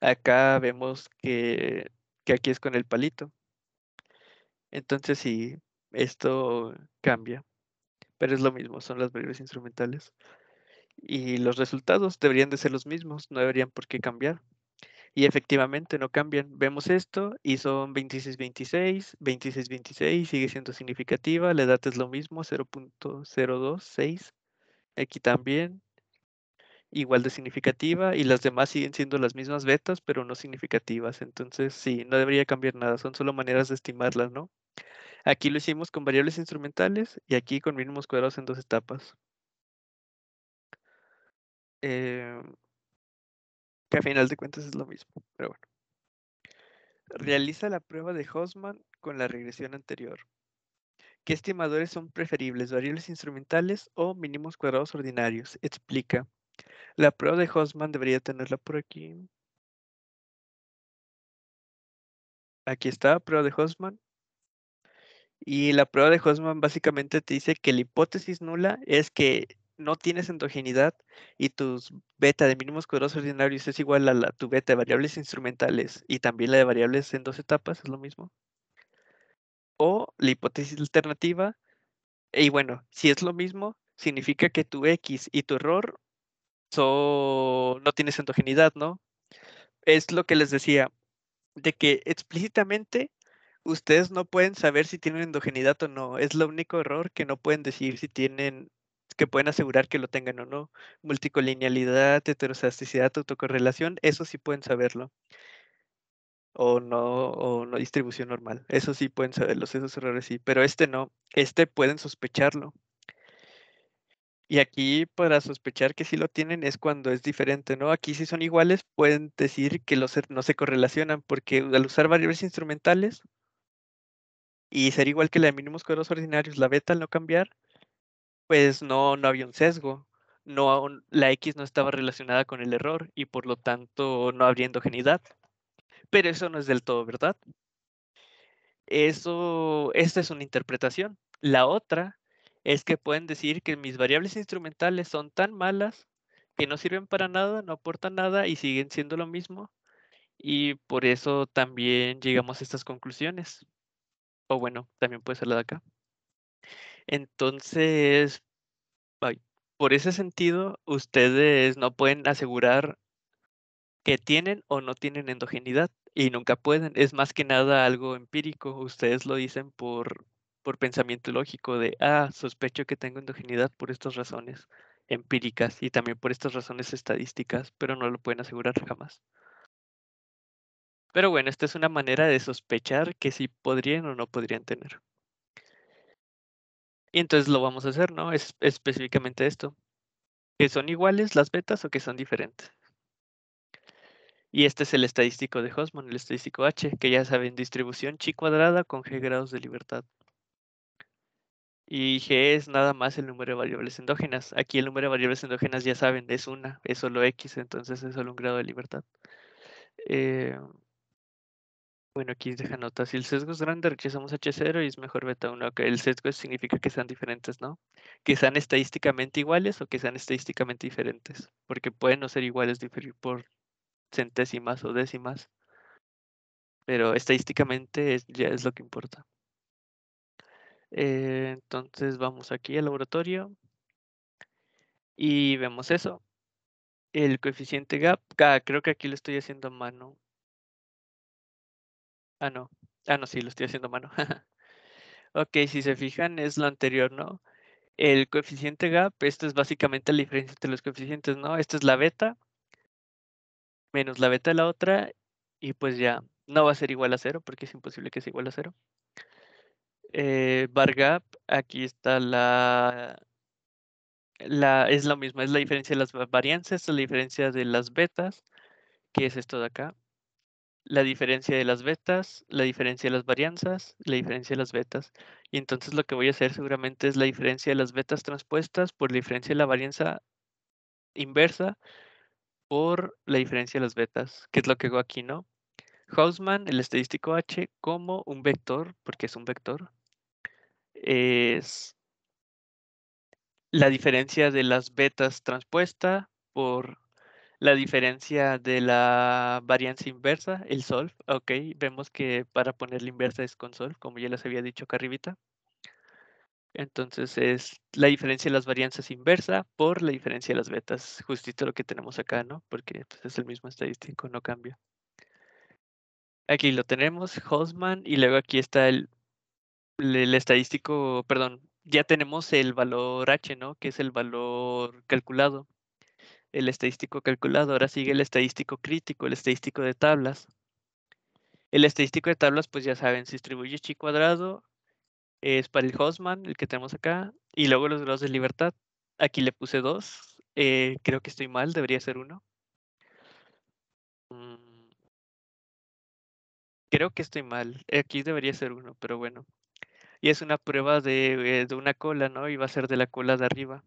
Acá vemos que, que aquí es con el palito. Entonces sí, esto cambia, pero es lo mismo, son las variables instrumentales. Y los resultados deberían de ser los mismos, no deberían por qué cambiar. Y efectivamente no cambian. Vemos esto y son 26-26, 26-26, sigue siendo significativa. La edad es lo mismo, 0.026. Aquí también, igual de significativa. Y las demás siguen siendo las mismas betas, pero no significativas. Entonces, sí, no debería cambiar nada. Son solo maneras de estimarlas, ¿no? Aquí lo hicimos con variables instrumentales y aquí con mínimos cuadrados en dos etapas. Em, que a final de cuentas es lo mismo, pero bueno. Realiza la prueba de Hosman con la regresión anterior. ¿Qué estimadores son preferibles, variables instrumentales o mínimos cuadrados ordinarios? Explica. La prueba de Hosman debería tenerla por aquí. Aquí está, prueba de Hosman Y la prueba de Hosman básicamente te dice que la hipótesis nula es que no tienes endogeneidad y tus beta de mínimos cuadrados ordinarios es igual a la, tu beta de variables instrumentales y también la de variables en dos etapas, es lo mismo. O la hipótesis alternativa, y bueno, si es lo mismo, significa que tu X y tu error no tienes endogeneidad, ¿no? Es lo que les decía, de que explícitamente ustedes no pueden saber si tienen endogeneidad o no. Es lo único error que no pueden decir si tienen que pueden asegurar que lo tengan o no. Multicolinealidad, heterosasticidad, autocorrelación, eso sí pueden saberlo. O no, o no distribución normal. Eso sí pueden los esos errores sí. Pero este no. Este pueden sospecharlo. Y aquí para sospechar que sí lo tienen es cuando es diferente, ¿no? Aquí si son iguales pueden decir que los er, no se correlacionan porque al usar variables instrumentales y ser igual que la de mínimos cuadros ordinarios, la beta al no cambiar, pues no, no había un sesgo. No, la X no estaba relacionada con el error y por lo tanto no habría endogeneidad. Pero eso no es del todo verdad. Eso, esta es una interpretación. La otra es que pueden decir que mis variables instrumentales son tan malas que no sirven para nada, no aportan nada y siguen siendo lo mismo. Y por eso también llegamos a estas conclusiones. O bueno, también puede ser la de acá. Entonces, por ese sentido, ustedes no pueden asegurar que tienen o no tienen endogenidad y nunca pueden. Es más que nada algo empírico. Ustedes lo dicen por, por pensamiento lógico de, ah, sospecho que tengo endogenidad por estas razones empíricas y también por estas razones estadísticas, pero no lo pueden asegurar jamás. Pero bueno, esta es una manera de sospechar que si podrían o no podrían tener. Y entonces lo vamos a hacer, ¿no? Es específicamente esto. ¿Que son iguales las betas o que son diferentes? Y este es el estadístico de Hosman, el estadístico H, que ya saben, distribución chi cuadrada con g grados de libertad. Y g es nada más el número de variables endógenas. Aquí el número de variables endógenas, ya saben, es una, es solo x, entonces es solo un grado de libertad. Eh, bueno, aquí deja nota. Si el sesgo es grande, rechazamos H0 y es mejor beta 1. El sesgo significa que sean diferentes, ¿no? Que sean estadísticamente iguales o que sean estadísticamente diferentes. Porque pueden no ser iguales, diferir por centésimas o décimas. Pero estadísticamente ya es lo que importa. Eh, entonces vamos aquí al laboratorio. Y vemos eso. El coeficiente gap. Ah, creo que aquí lo estoy haciendo a mano. Ah, no. Ah, no, sí, lo estoy haciendo mano. (laughs) ok, si se fijan, es lo anterior, ¿no? El coeficiente gap, esto es básicamente la diferencia entre los coeficientes, ¿no? Esta es la beta menos la beta de la otra y pues ya no va a ser igual a cero porque es imposible que sea igual a cero. Eh, bar gap, aquí está la, la, es lo mismo, es la diferencia de las varianzas, es la diferencia de las betas, que es esto de acá la diferencia de las betas, la diferencia de las varianzas, la diferencia de las betas. Y entonces lo que voy a hacer seguramente es la diferencia de las betas transpuestas por la diferencia de la varianza inversa por la diferencia de las betas, que es lo que hago aquí, ¿no? Hausman, el estadístico H, como un vector, porque es un vector, es la diferencia de las betas transpuesta por la diferencia de la varianza inversa, el solve. Ok, vemos que para poner la inversa es con solve, como ya les había dicho acá arribita. Entonces es la diferencia de las varianzas inversa por la diferencia de las betas, justito lo que tenemos acá, ¿no? Porque pues, es el mismo estadístico, no cambia. Aquí lo tenemos, Hosman, y luego aquí está el estadístico, perdón, ya tenemos el valor H, ¿no? Que es el valor calculado el estadístico calculado, ahora sigue el estadístico crítico, el estadístico de tablas. El estadístico de tablas, pues ya saben, se distribuye chi cuadrado, es para el Hosman, el que tenemos acá, y luego los grados de libertad. Aquí le puse dos, eh, creo que estoy mal, debería ser uno. Mm. Creo que estoy mal, aquí debería ser uno, pero bueno. Y es una prueba de, eh, de una cola, ¿no? Y va a ser de la cola de arriba.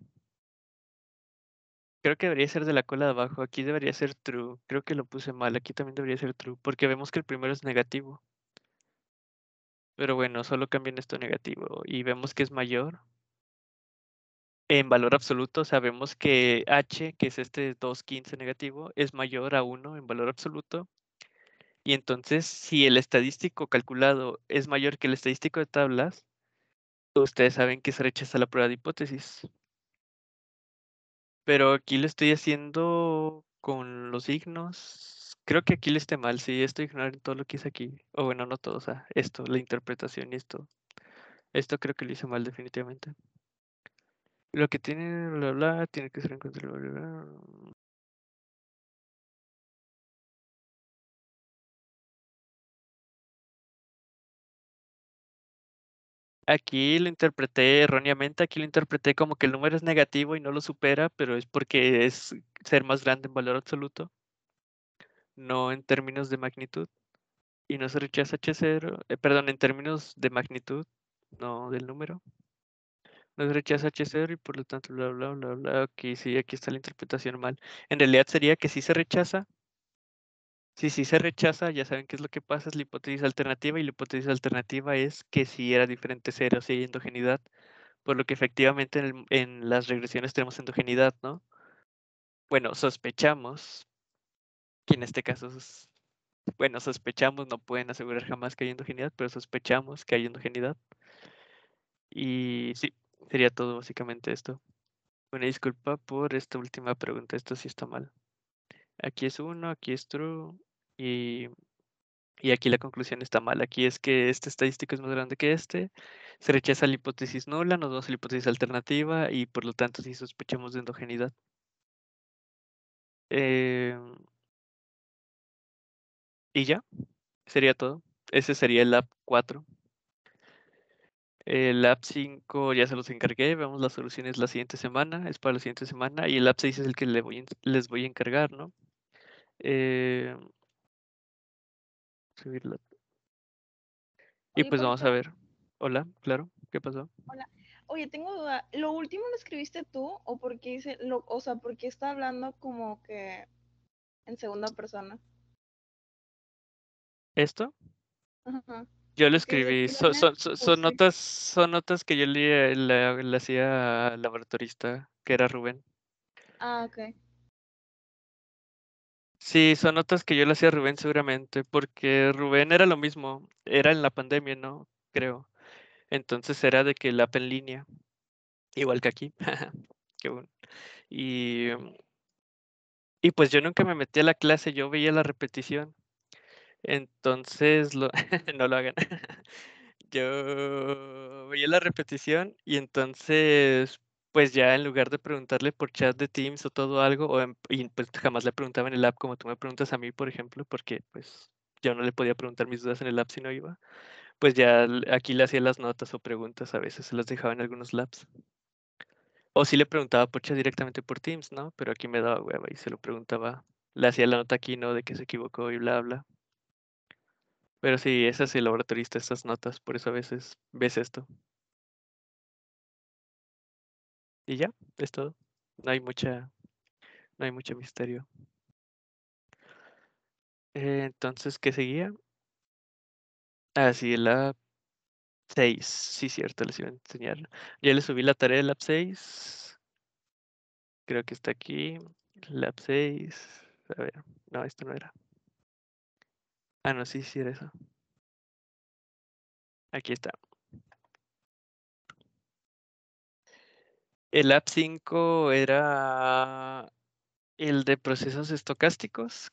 Creo que debería ser de la cola de abajo. Aquí debería ser true. Creo que lo puse mal. Aquí también debería ser true. Porque vemos que el primero es negativo. Pero bueno, solo cambian esto negativo. Y vemos que es mayor. En valor absoluto sabemos que h, que es este 215 negativo, es mayor a 1 en valor absoluto. Y entonces, si el estadístico calculado es mayor que el estadístico de tablas, ustedes saben que se rechaza la prueba de hipótesis. Pero aquí lo estoy haciendo con los signos. Creo que aquí le esté mal, sí, estoy ignorando todo lo que hice aquí. O bueno, no todo, o sea, esto, la interpretación y esto. Esto creo que lo hice mal definitivamente. Lo que tiene, bla, bla, tiene que ser en Aquí lo interpreté erróneamente, aquí lo interpreté como que el número es negativo y no lo supera, pero es porque es ser más grande en valor absoluto, no en términos de magnitud. Y no se rechaza H0, eh, perdón, en términos de magnitud, no del número. No se rechaza H0 y por lo tanto, bla, bla, bla, bla. Aquí sí, aquí está la interpretación mal. En realidad sería que sí se rechaza, si sí se rechaza, ya saben qué es lo que pasa, es la hipótesis alternativa y la hipótesis alternativa es que si era diferente cero, si hay endogeneidad, por lo que efectivamente en, las regresiones tenemos endogeneidad, ¿no? Bueno, sospechamos, que en este caso bueno, sospechamos, no pueden asegurar jamás que hay endogeneidad, pero sospechamos que hay endogeneidad. Y sí, sería todo básicamente esto. Una disculpa por esta última pregunta, esto sí está mal. Aquí es uno, aquí es true, y, y aquí la conclusión está mal. Aquí es que este estadístico es más grande que este. Se rechaza la hipótesis nula, nos damos la hipótesis alternativa y por lo tanto sí sospechamos de endogeneidad. Eh, em, y ya, sería todo. Ese sería el app 4. El app 5 ya se los encargué. vemos las soluciones la siguiente semana. Es para la siguiente semana. Y el app 6 es el que les voy, les voy a encargar, ¿no? Eh, y pues vamos a ver. Hola, claro, ¿qué pasó? Hola. Oye, tengo duda. ¿Lo último lo escribiste tú o por qué o sea, está hablando como que en segunda persona? ¿Esto? Yo lo escribí. Son, son, son, notas, son notas que yo le, le, le hacía al laboratorista, que era Rubén. Ah, ok. Sí, son notas que yo le hacía a Rubén seguramente, porque Rubén era lo mismo, era en la pandemia, ¿no? Creo. Entonces era de que el app en línea, igual que aquí. (laughs) Y, mm, y pues yo nunca me metí a la clase, yo veía la repetición. Entonces, lo, (laughs) no lo hagan. (laughs) yo veía la repetición y entonces pues ya en lugar de preguntarle por chat de Teams o todo algo, o pues, jamás le preguntaba en el app como tú me preguntas a mí, por ejemplo, porque pues yo no le podía preguntar mis dudas en el app si no iba, pues ya aquí le hacía las notas o preguntas, a veces se las dejaba en algunos labs. O si sí le preguntaba por chat directamente por Teams, ¿no? Pero aquí me daba hueva y se lo preguntaba, le hacía la nota aquí, ¿no? De que se equivocó y bla, bla. Pero sí, ese es el laboratorista, estas notas, por eso a veces ves esto. Y ya, es todo. No hay mucha, no hay mucho misterio. Eh, entonces, ¿qué seguía? Ah, sí, la 6. Sí, cierto, les iba a enseñar. Ya les subí la tarea del Lab 6. Creo que está aquí. Lab 6. A ver, no, esto no era. Ah, no, sí, sí era eso. Aquí está. El App 5 era el de procesos estocásticos,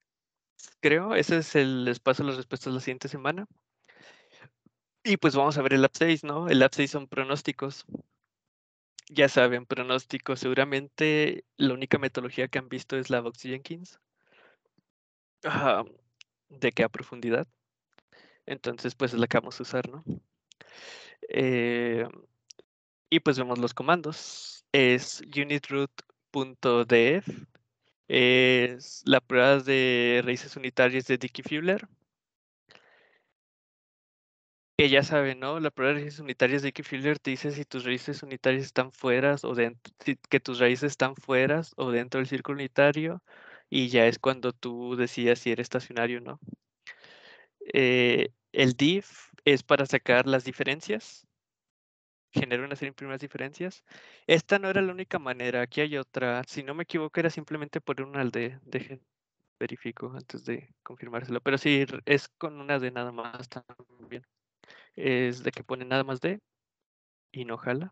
creo. Ese es el espacio de las respuestas la siguiente semana. Y pues vamos a ver el App 6, ¿no? El App 6 son pronósticos. Ya saben, pronósticos. Seguramente la única metodología que han visto es la box Jenkins. ¿De qué a profundidad? Entonces, pues es la que vamos a usar, ¿no? Eh, y pues vemos los comandos es unitroot.dev, es la prueba de raíces unitarias de dickey fuller Que ya saben, ¿no? La prueba de raíces unitarias de dickey fuller te dice si tus raíces unitarias están fuera o dentro, que tus raíces están fuera o dentro del círculo unitario, y ya es cuando tú decías si eres estacionario o no. Eh, el div es para sacar las diferencias generó una serie primeras diferencias. Esta no era la única manera, aquí hay otra. Si no me equivoco, era simplemente poner una al de, dejen, verifico antes de confirmárselo. Pero sí, es con una de nada más también. Es de que pone nada más de y no jala.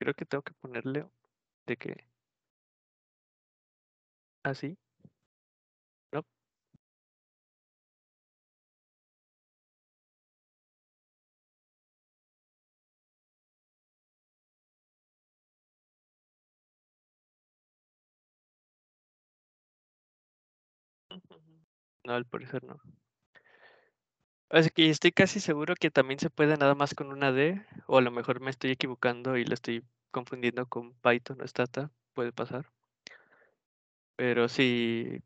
Creo que tengo que ponerle de que así. No, al parecer no. Así que estoy casi seguro que también se puede nada más con una D, o a lo mejor me estoy equivocando y lo estoy confundiendo con Python o Stata, puede pasar. Pero sí,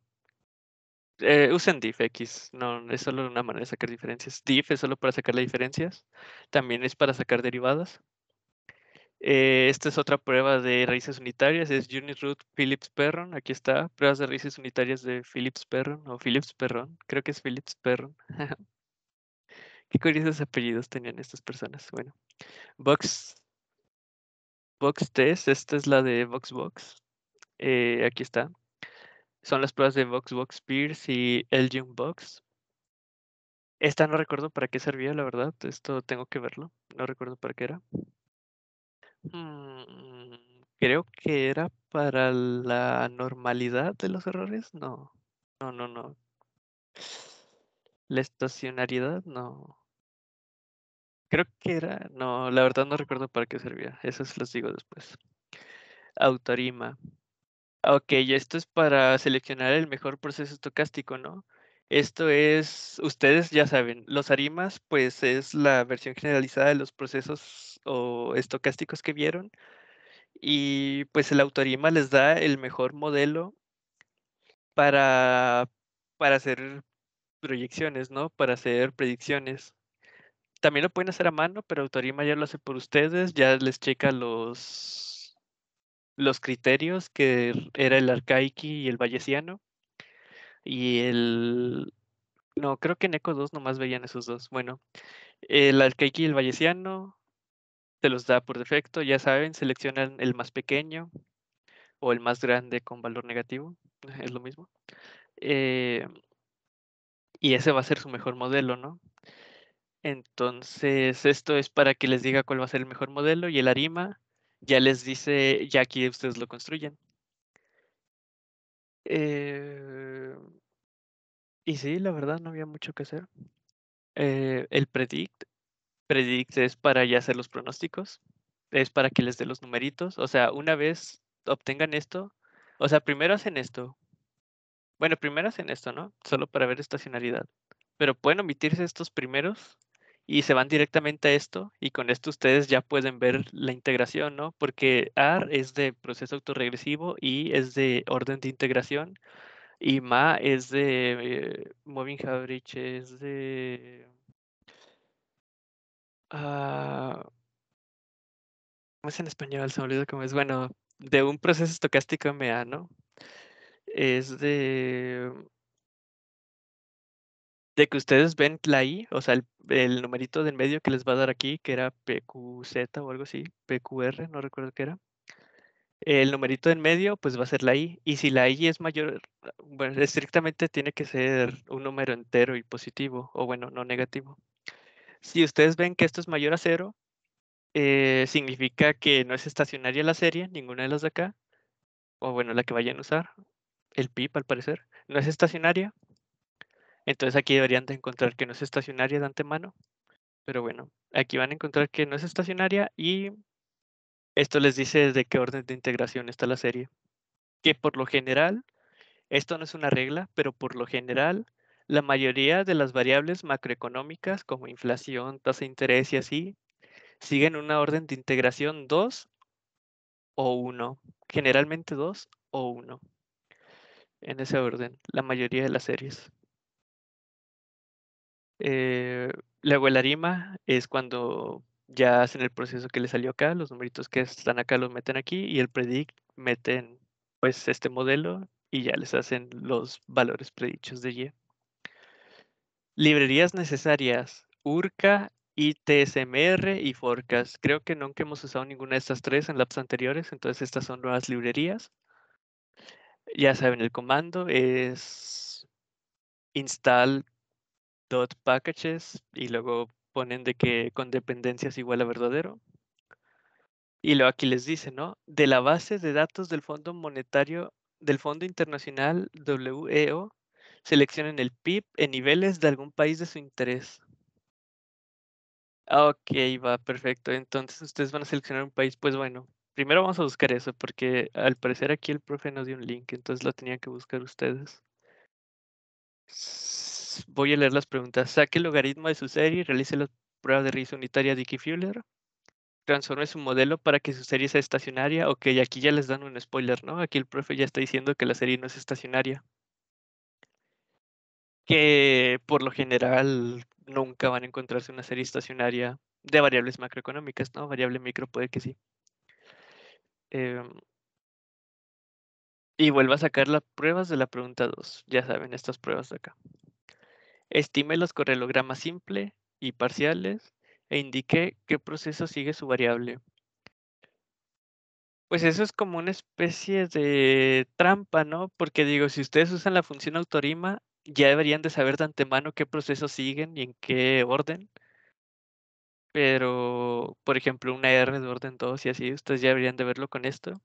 eh, usen diff x, no es solo una manera de sacar diferencias. Diff es solo para sacar las diferencias, también es para sacar derivadas. Eh, esta es otra prueba de raíces unitarias, es Root Phillips Perron, aquí está, pruebas de raíces unitarias de Phillips Perron o Phillips Perron, creo que es Phillips Perron. (laughs) Qué curiosos apellidos tenían estas personas. Bueno, Box, Box Test, esta es la de VoxBox, eh, aquí está. Son las pruebas de Box Pierce y Elgin Box. Esta no recuerdo para qué servía, la verdad, esto tengo que verlo, no recuerdo para qué era. Mm, creo que era para la normalidad de los errores. No, no, no, no. La estacionariedad, no. Creo que era, no, la verdad no recuerdo para qué servía. Eso se los digo después. Autorima. Ok, esto es para seleccionar el mejor proceso estocástico, ¿no? Esto es, ustedes ya saben, los arimas, pues es la versión generalizada de los procesos o estocásticos que vieron. Y pues el autorima les da el mejor modelo para, para hacer proyecciones, ¿no? Para hacer predicciones. También lo pueden hacer a mano, pero Autorima ya lo hace por ustedes, ya les checa los, los criterios que era el arcaiki y el bayesiano y el... No, creo que en Echo 2 nomás veían esos dos. Bueno, el Alcaiki y el Valleciano, se los da por defecto, ya saben, seleccionan el más pequeño o el más grande con valor negativo, (laughs) es lo mismo. Eh, y ese va a ser su mejor modelo, ¿no? Entonces, esto es para que les diga cuál va a ser el mejor modelo y el Arima ya les dice, ya aquí ustedes lo construyen. Eh, y sí, la verdad no había mucho que hacer. Eh, el predict, predict es para ya hacer los pronósticos, es para que les dé los numeritos. O sea, una vez obtengan esto, o sea, primero hacen esto. Bueno, primero hacen esto, ¿no? Solo para ver estacionalidad. Pero pueden omitirse estos primeros y se van directamente a esto y con esto ustedes ya pueden ver la integración, ¿no? Porque AR es de proceso autorregresivo y es de orden de integración. Y Ma es de. Eh, Moving Habrich es de. Ah, ¿Cómo es en español? Se me olvidó cómo es. Bueno, de un proceso estocástico MA, ¿no? Es de. Mm, de que ustedes ven la I, o sea, el, el numerito del medio que les va a dar aquí, que era PQZ o algo así, PQR, no recuerdo qué era el numerito en medio, pues va a ser la i. Y si la i es mayor, ah, bueno, estrictamente tiene que ser un número entero y positivo, o bueno, no negativo. Si ustedes ven que esto es mayor a cero, eh, significa que no es estacionaria la serie, ninguna de las de acá, o bueno, la que vayan a usar, el PIP al parecer, no es estacionaria. Entonces aquí deberían de encontrar que no es estacionaria de antemano. Pero bueno, aquí van a encontrar que no es estacionaria y esto les dice de qué orden de integración está la serie. Que por lo general, esto no es una regla, pero por lo general, la mayoría de las variables macroeconómicas como inflación, tasa de interés y así, siguen una orden de integración 2 o 1, generalmente 2 o 1. En ese orden, la mayoría de las series. Eh, la arima es cuando ya hacen el proceso que les salió acá, los numeritos que están acá los meten aquí y el predict meten pues este modelo y ya les hacen los valores predichos de Y. Librerías necesarias, URCA, ITSMR y Forecast. Creo que nunca hemos usado ninguna de estas tres en laps anteriores, entonces estas son nuevas librerías. Ya saben, el comando es install .packages y luego ponen de que con dependencias igual a verdadero. Y luego aquí les dice, ¿no? De la base de datos del Fondo Monetario, del Fondo Internacional WEO, seleccionen el PIB en niveles de algún país de su interés. okay ah, ok, va, perfecto. Entonces ustedes van a seleccionar un país. Pues bueno, primero vamos a buscar eso, porque al parecer aquí el profe nos dio un link, entonces lo tenían que buscar ustedes. Voy a leer las preguntas. Saque el logaritmo de su serie, realice la prueba de raíz unitaria de Dickey-Fuller, transforme su modelo para que su serie sea estacionaria. o Ok, aquí ya les dan un spoiler, ¿no? Aquí el profe ya está diciendo que la serie no es estacionaria. Que por lo general nunca van a encontrarse una serie estacionaria de variables macroeconómicas, ¿no? Variable micro puede que sí. Eh, y vuelvo a sacar las pruebas de la pregunta 2. Ya saben, estas pruebas de acá. Estime los correlogramas simple y parciales e indique qué proceso sigue su variable. Pues eso es como una especie de trampa, ¿no? Porque digo, si ustedes usan la función autorima, ya deberían de saber de antemano qué procesos siguen y en qué orden. Pero, por ejemplo, una R de orden 2 y así, ustedes ya deberían de verlo con esto.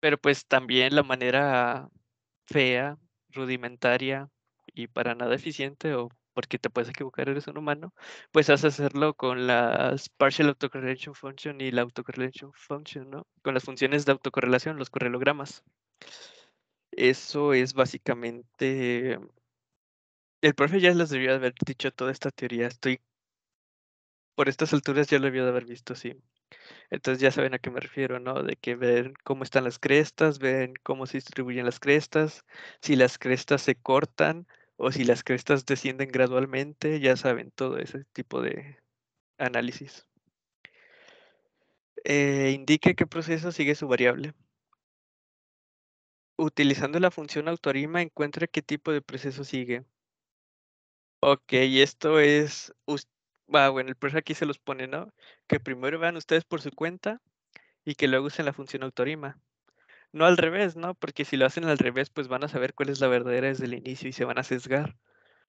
Pero pues también la manera fea, rudimentaria y para nada eficiente, o porque te puedes equivocar, eres un humano, pues has hacerlo con las partial autocorrelation function y la autocorrelation function, ¿no? Con las funciones de autocorrelación, los correlogramas. Eso es básicamente... El profe ya les debió haber dicho toda esta teoría, estoy... Por estas alturas ya lo debió de haber visto, sí. Entonces ya saben a qué me refiero, ¿no? De que ven cómo están las crestas, ven cómo se distribuyen las crestas, si las crestas se cortan o si las crestas descienden gradualmente, ya saben todo ese tipo de análisis. Eh, indique qué proceso sigue su variable. Utilizando la función autorima, encuentre qué tipo de proceso sigue. Ok, esto es bueno, el profesor aquí se los pone, ¿no? Que primero vean ustedes por su cuenta y que luego usen la función autorima. No al revés, ¿no? Porque si lo hacen al revés, pues van a saber cuál es la verdadera desde el inicio y se van a sesgar.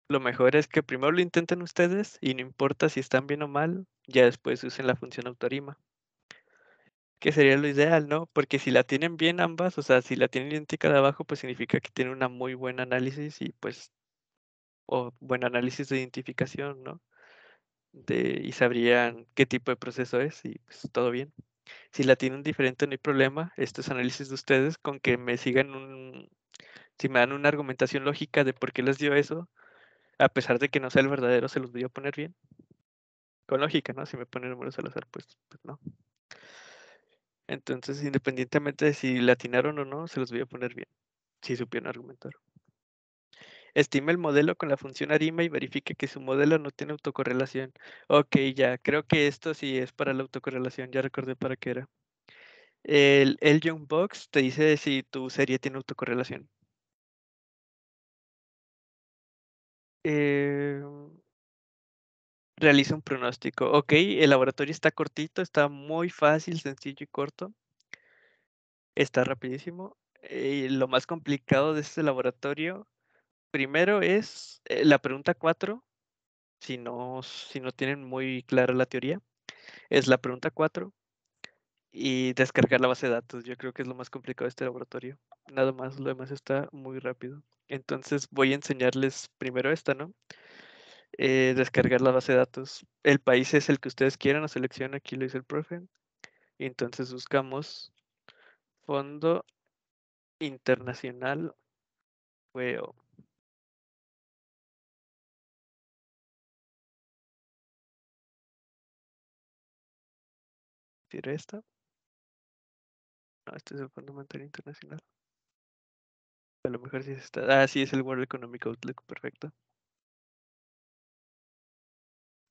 Lo mejor es que primero lo intenten ustedes y no importa si están bien o mal, ya después usen la función autorima. Que sería lo ideal, ¿no? Porque si la tienen bien ambas, o sea, si la tienen idéntica de abajo, pues significa que tiene una muy buen análisis y pues, o buen análisis de identificación, ¿no? y sabrían qué tipo de proceso es y pues todo bien. Si la tienen diferente no hay problema, estos análisis de ustedes con que me sigan un, si me dan una argumentación lógica de por qué les dio eso, a pesar de que no sea el verdadero, se los voy a poner bien. Con lógica, ¿no? Si me ponen números al azar, pues, pues no. Entonces, independientemente de si latinaron o no, se los voy a poner bien, si supieron argumentar. Estime el modelo con la función arima y verifique que su modelo no tiene autocorrelación. Ok, ya, creo que esto sí es para la autocorrelación, ya recordé para qué era. El, el Box te dice si tu serie tiene autocorrelación. Eh, realiza un pronóstico. Ok, el laboratorio está cortito, está muy fácil, sencillo y corto. Está rapidísimo. Eh, lo más complicado de este laboratorio primero es eh, la pregunta 4, si no, si no tienen muy clara la teoría, es la pregunta 4 y descargar la base de datos. Yo creo que es lo más complicado de este laboratorio. Nada más, lo demás está muy rápido. Entonces voy a enseñarles primero esta, ¿no? Eh, descargar la base de datos. El país es el que ustedes quieran o selecciona Aquí lo dice el profe. Entonces buscamos Fondo Internacional. Weo. decir esta. No, este es el Fondo Monetario Internacional. A lo mejor sí está. Ah, sí, es el World Economic Outlook, perfecto.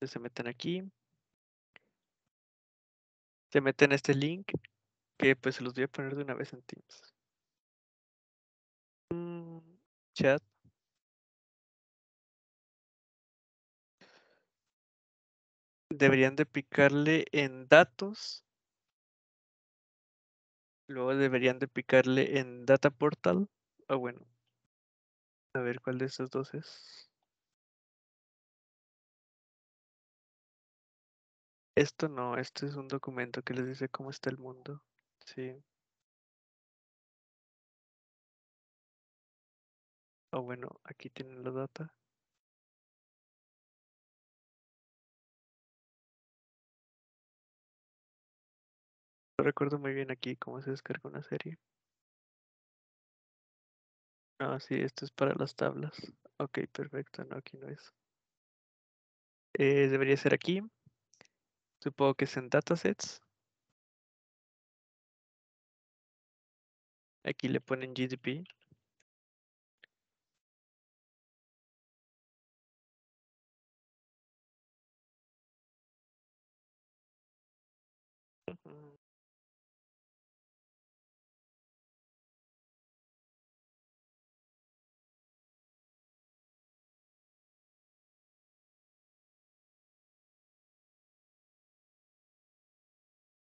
se meten aquí. Se meten este link que pues se los voy a poner de una vez en Teams. Mm, chat. Deberían de picarle en datos Luego deberían de picarle en Data Portal. Ah, bueno. A ver cuál de estos dos es. Esto no, esto es un documento que les dice cómo está el mundo. Sí. Ah, bueno, aquí tienen la data. No recuerdo muy bien aquí cómo se descarga una serie. Ah, sí, esto es para las tablas. Ok, perfecto, no, aquí no es. Eh, debería ser aquí. Supongo que es en datasets. Aquí le ponen GDP.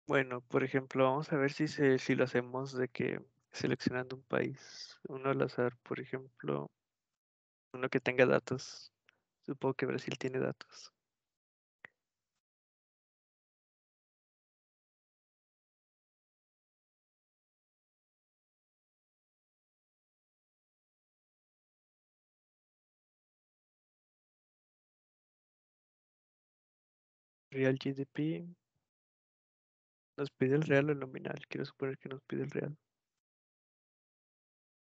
Bueno, por ejemplo, vamos a ver si, si lo hacemos de que seleccionando un país, uno al azar, por ejemplo, uno que tenga datos. Supongo que Brasil tiene datos. Real GDP, ¿Nos pide el real o el nominal? Quiero suponer que nos pide el real.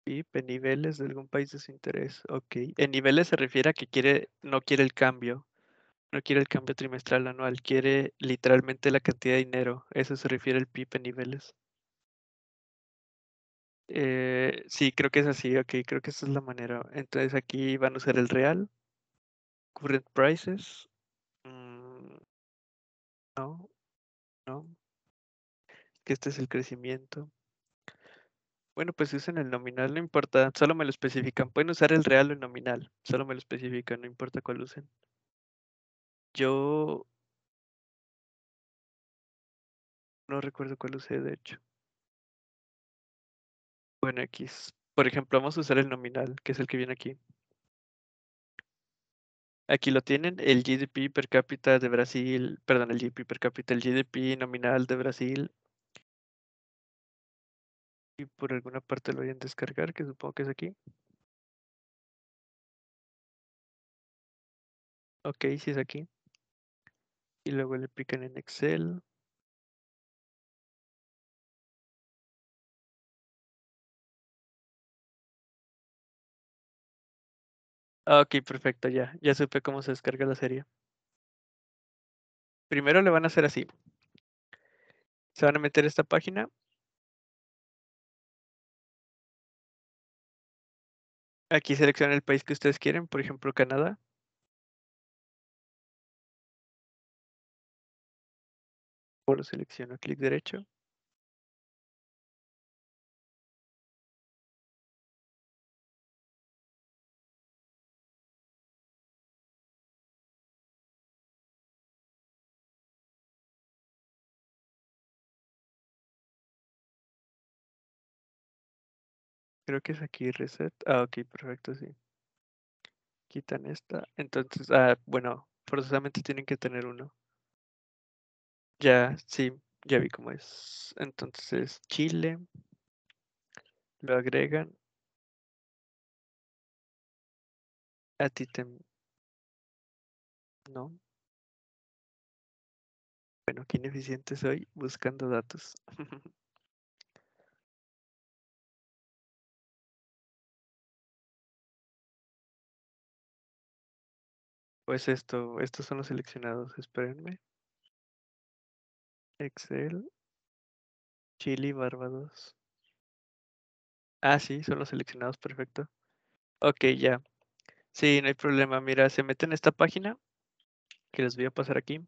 Y en niveles de algún país de su interés. Ok. En niveles se refiere a que quiere, no quiere el cambio. No quiere el cambio trimestral anual. Quiere literalmente la cantidad de dinero. Eso se refiere al PIB en niveles. Eh, sí, creo que es así. Ok, creo que esa es la manera. Entonces aquí van a usar el real. Current prices. Mm, no. No que este es el crecimiento. Bueno, pues usen el nominal, no importa, solo me lo especifican. Pueden usar el real o el nominal, solo me lo especifican, no importa cuál usen. Yo no recuerdo cuál usé, de hecho. Bueno, x por ejemplo, vamos a usar el nominal, que es el que viene aquí. Aquí lo tienen, el GDP per cápita de Brasil, perdón, el GDP per cápita, el GDP nominal de Brasil por alguna parte lo vayan a descargar, que supongo que es aquí. Ok, si es aquí. Y luego le pican en Excel. Ok, perfecto, ya. Ya supe cómo se descarga la serie. Primero le van a hacer así. Se van a meter esta página Aquí seleccionan el país que ustedes quieren, por ejemplo, Canadá. Lo selecciono clic derecho. creo que es aquí reset. Ah, ok, perfecto, sí. Quitan esta. Entonces, ah, bueno, forzosamente tienen que tener uno. Ya, sí, ya vi cómo es. Entonces, Chile. Lo agregan. A ti te... No. Bueno, qué ineficiente soy buscando datos. (laughs) Pues esto, estos son los seleccionados, espérenme. Excel, Chile, Barbados. Ah, sí, son los seleccionados, perfecto. Ok, ya. Sí, no hay problema. Mira, se meten en esta página que les voy a pasar aquí.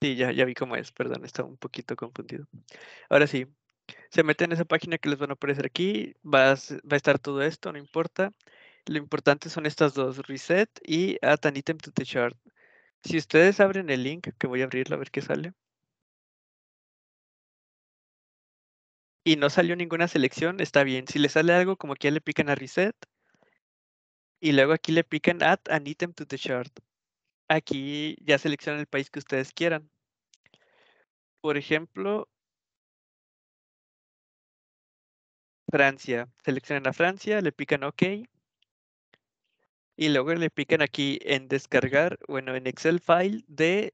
Sí, ya, ya vi cómo es, perdón, estaba un poquito confundido. Ahora sí, se meten en esa página que les van a aparecer aquí, va va a estar todo esto, no importa. Lo importante son estas dos, Reset y Add an Item to the Chart. Si ustedes abren el link, que voy a abrirlo a ver qué sale. Y no salió ninguna selección, está bien. Si le sale algo, como aquí le pican a Reset. Y luego aquí le pican Add an Item to the Chart. Aquí ya seleccionan el país que ustedes quieran. Por ejemplo, Francia. Seleccionan a Francia, le pican OK y luego le pican aquí en descargar, bueno, en Excel file de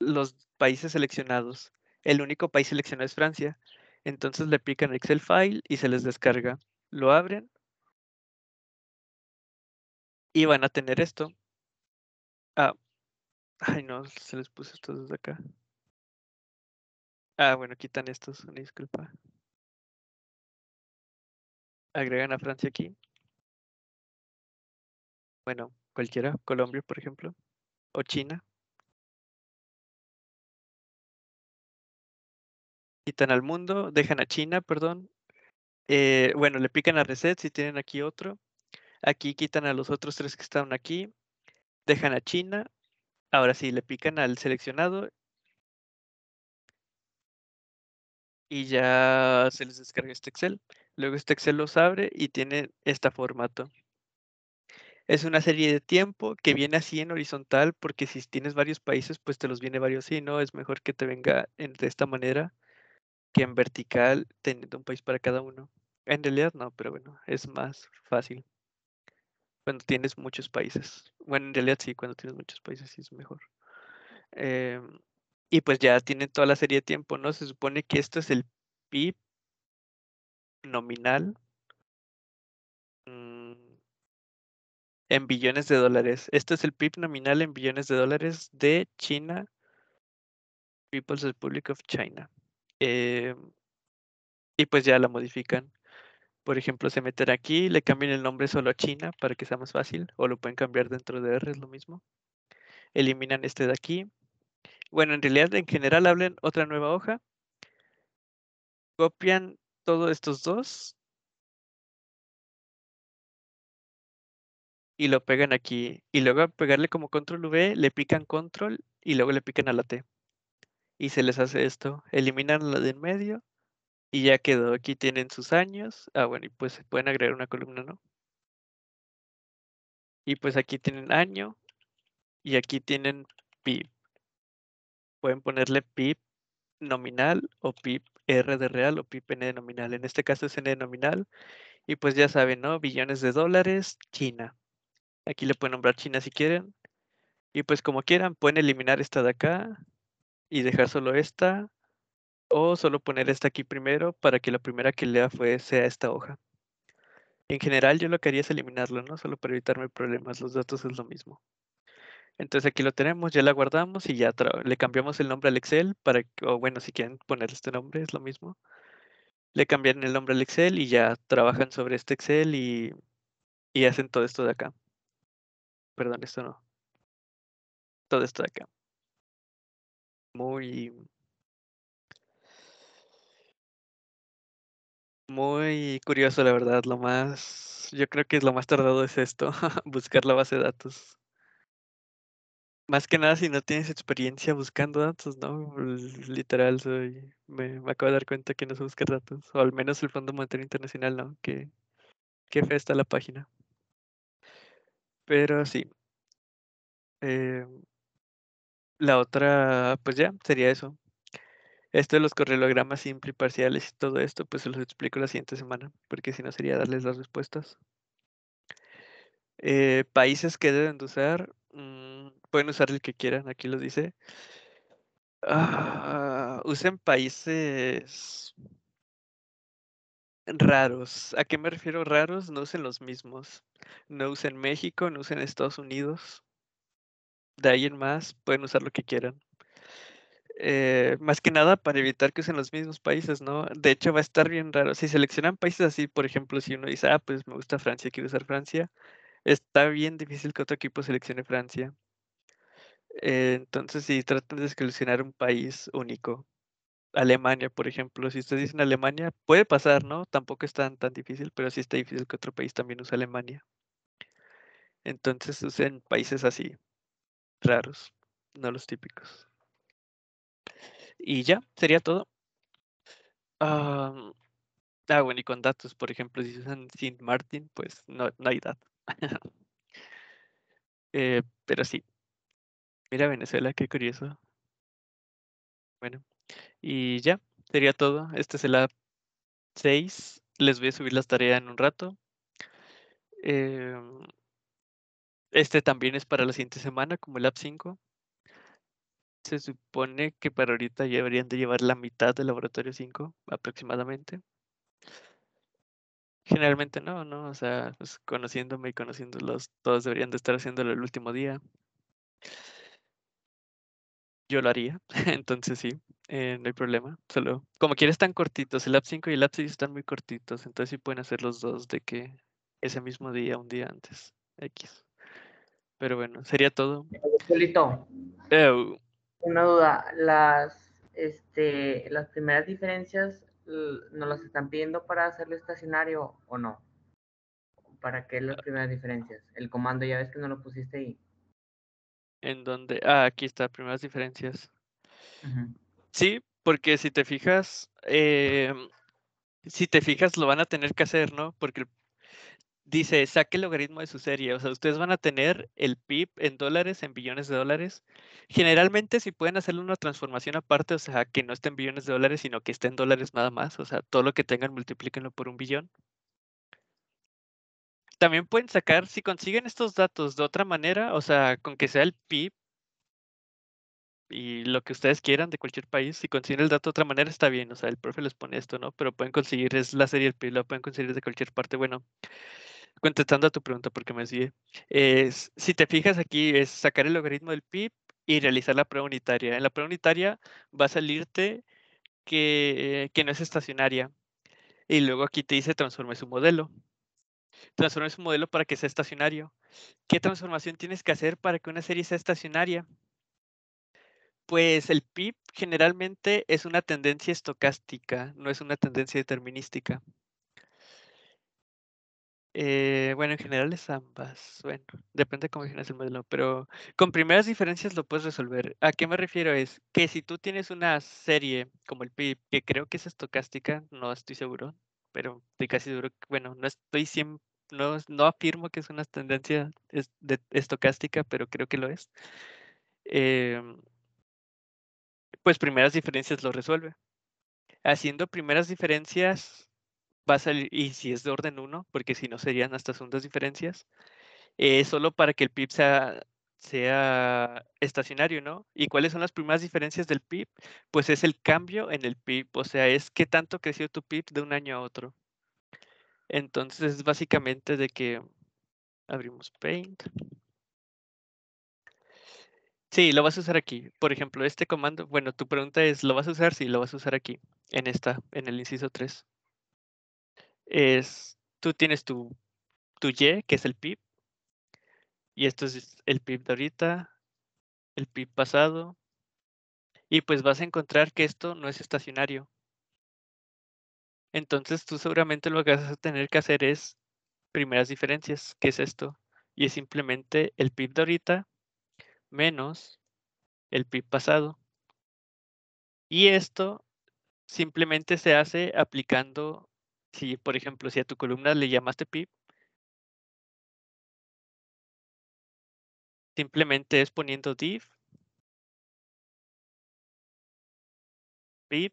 los países seleccionados. El único país seleccionado es Francia. Entonces le pican Excel file y se les descarga. Lo abren y van a tener esto. Ah, ay no, se les puse estos desde acá. Ah, bueno, quitan estos, una disculpa. Agregan a Francia aquí. Bueno, cualquiera, Colombia, por ejemplo, o China. Quitan al mundo, dejan a China, perdón. Eh, bueno, le pican a reset si tienen aquí otro. Aquí quitan a los otros tres que estaban aquí. Dejan a China. Ahora sí, le pican al seleccionado. Y ya se les descarga este Excel. Luego este Excel los abre y tiene este formato es una serie de tiempo que viene así en horizontal, porque si tienes varios países, pues te los viene varios y ¿no? Es mejor que te venga de esta manera que en vertical, teniendo un país para cada uno. En realidad no, pero bueno, es más fácil cuando tienes muchos países. Bueno, en realidad sí, cuando tienes muchos países sí es mejor. Em, y pues ya tienen toda la serie de tiempo, ¿no? Se supone que esto es el PIB nominal en billones de dólares. esto es el PIB nominal en billones de dólares de China, People's Republic of China. Eh, y pues ya la modifican. Por ejemplo, se meten aquí, le cambian el nombre solo a China para que sea más fácil, o lo pueden cambiar dentro de R, es lo mismo. Eliminan este de aquí. Bueno, en realidad en general hablen otra nueva hoja. Copian todos estos dos y lo pegan aquí. Y luego a pegarle como control V, le pican control y luego le pican a la T. Y se les hace esto. Eliminan la de en medio y ya quedó. Aquí tienen sus años. Ah, bueno, y pues se pueden agregar una columna, ¿no? Y pues aquí tienen año y aquí tienen pip Pueden ponerle pip nominal o PIB R de real o PIB N nominal. En este caso es N de nominal. Y pues ya saben, ¿no? Billones de dólares, China. Aquí le pueden nombrar China si quieren. Y pues como quieran, pueden eliminar esta de acá y dejar solo esta. O solo poner esta aquí primero para que la primera que lea fue, sea esta hoja. En general yo lo que haría es eliminarlo, ¿no? Solo para evitarme problemas. Los datos es lo mismo. Entonces aquí lo tenemos, ya la guardamos y ya le cambiamos el nombre al Excel para o bueno, si quieren ponerle este nombre es lo mismo. Le cambian el nombre al Excel y ya trabajan sobre este Excel y, y hacen todo esto de acá. Perdón, esto no. Todo esto de acá. Muy. Muy curioso, la verdad. Lo más. Yo creo que es lo más tardado es esto: (laughs) buscar la base de datos. Más que nada si no tienes experiencia buscando datos, ¿no? Literal, soy. Me, acabo de dar cuenta que no sé buscar datos. O al menos el Fondo Monetario Internacional, ¿no? qué qué fea está la página. Pero sí. Eh, la otra, pues ya, sería eso. Esto de los correlogramas simples y parciales y todo esto, pues se los explico la siguiente semana, porque si no sería darles las respuestas. Eh, países que deben de usar, mm, pueden usar el que quieran, aquí lo dice. Ah, usen países raros. ¿A qué me refiero raros? No usen los mismos no usen México, no usen Estados Unidos. De ahí en más, pueden usar lo que quieran. Eh, más que nada para evitar que usen los mismos países, ¿no? De hecho, va a estar bien raro. Si seleccionan países así, por ejemplo, si uno dice, ah, pues me gusta Francia, quiero usar Francia, está bien difícil que otro equipo seleccione Francia. Eh, entonces, si tratan de seleccionar un país único. Alemania, por ejemplo, si ustedes dicen Alemania, puede pasar, ¿no? Tampoco es tan, tan difícil, pero sí está difícil que otro país también use Alemania. Entonces usen países así, raros, no los típicos. Y ya, sería todo. ah, bueno, y con datos, por ejemplo, si usan Sint Martin, pues no, hay datos. (laughs) Eh, pero sí. Mira Venezuela, qué curioso. Bueno, y ya, sería todo. Este es el a 6. Les voy a subir las tareas en un rato. Em, este también es para la siguiente semana, como el App 5. Se supone que para ahorita ya deberían de llevar la mitad del laboratorio 5 aproximadamente. Generalmente no, ¿no? O sea, pues, conociéndome y conociéndolos, todos deberían de estar haciéndolo el último día. Yo lo haría, (laughs) entonces sí, eh, no hay problema. Solo, como quieres, están cortitos. El App 5 y el App 6 están muy cortitos, entonces sí pueden hacer los dos de que ese mismo día, un día antes. X. Pero bueno, sería todo. Solito. Eh, una duda, las, este, las primeras diferencias nos las están pidiendo para hacerlo estacionario o no? ¿Para qué las primeras diferencias? El comando ya ves que no lo pusiste ahí. En dónde? ah, aquí está, primeras diferencias. Sí, porque si te fijas, em, si te fijas lo van a tener que hacer, ¿no? Porque el dice, saque el logaritmo de su serie. O sea, ustedes van a tener el PIB en dólares, en billones de dólares. Generalmente, si pueden hacer una transformación aparte, o sea, que no esté en billones de dólares, sino que esté en dólares nada más. O sea, todo lo que tengan, multiplíquenlo por un billón. También pueden sacar, si consiguen estos datos de otra manera, o sea, con que sea el PIB y lo que ustedes quieran de cualquier país, si consiguen el dato de otra manera está bien, o sea, el profe les pone esto, ¿no? Pero pueden conseguir, es la serie del PIB, lo pueden conseguir de cualquier parte. Bueno, contestando a tu pregunta, porque me sigue, si te fijas aquí, es sacar el logaritmo del PIB y realizar la prueba unitaria. En la prueba unitaria va a salirte que, eh, que no es estacionaria. Y luego aquí te dice transforme su modelo. Transforme su modelo para que sea estacionario. ¿Qué transformación tienes que hacer para que una serie sea estacionaria? Pues el PIB generalmente es una tendencia estocástica, no es una tendencia determinística. Eh, bueno, en general es ambas. Bueno, depende cómo generas el modelo, pero con primeras diferencias lo puedes resolver. ¿A qué me refiero? Es que si tú tienes una serie como el PIB, que creo que es estocástica, no estoy seguro, pero estoy casi seguro, bueno, no estoy siempre, no, no afirmo que es una tendencia estocástica, pero creo que lo es. Em, pues primeras diferencias lo resuelve. Haciendo primeras diferencias va a y si es de orden 1, porque si no serían hasta dos diferencias, eh, solo para que el PIB sea, estacionario, ¿no? ¿Y cuáles son las primeras diferencias del PIB? Pues es el cambio en el PIB, o sea, es qué tanto creció tu PIB de un año a otro. Entonces, es básicamente de que abrimos Paint. Sí, lo vas a usar aquí. Por ejemplo, este comando, bueno, tu pregunta es, ¿lo vas a usar? Sí, lo vas a usar aquí, en esta, en el inciso 3 es, tú tienes tu, tu Y, que es el PIB, y esto es el PIB de ahorita, el PIB pasado, y pues vas a encontrar que esto no es estacionario. Entonces tú seguramente lo que vas a tener que hacer es primeras diferencias, que es esto, y es simplemente el PIB de ahorita menos el PIB pasado. Y esto simplemente se hace aplicando si, por ejemplo, si a tu columna le llamaste pip, simplemente es poniendo div, pip,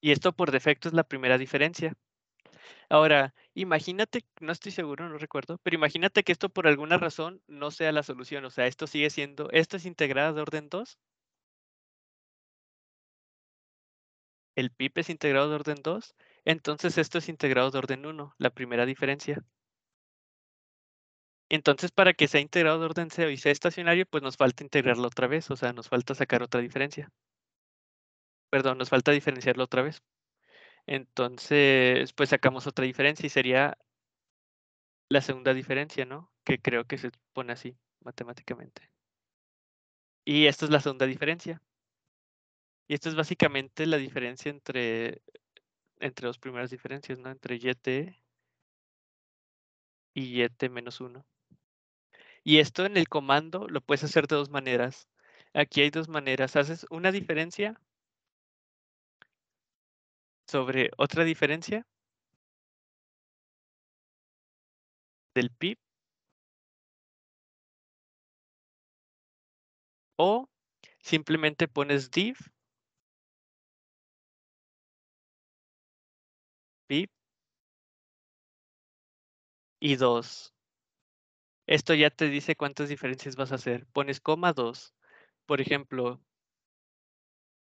y esto por defecto es la primera diferencia. Ahora, imagínate, no estoy seguro, no recuerdo, pero imagínate que esto por alguna razón no sea la solución, o sea, esto sigue siendo, esto es integrada de orden 2 el pip es integrado de orden 2, entonces esto es integrado de orden 1, la primera diferencia. Entonces, para que sea integrado de orden 0 y sea estacionario, pues nos falta integrarlo otra vez, o sea, nos falta sacar otra diferencia. Perdón, nos falta diferenciarlo otra vez. Entonces, pues sacamos otra diferencia y sería la segunda diferencia, ¿no? Que creo que se pone así matemáticamente. Y esta es la segunda diferencia. Y esto es básicamente la diferencia entre, entre dos primeras diferencias, ¿no? Entre YT y YT e menos uno Y esto en el comando lo puedes hacer de dos maneras. Aquí hay dos maneras. Haces una diferencia sobre otra diferencia del pip. o simplemente pones div y dos. Esto ya te dice cuántas diferencias vas a hacer. Pones coma 2. Por ejemplo,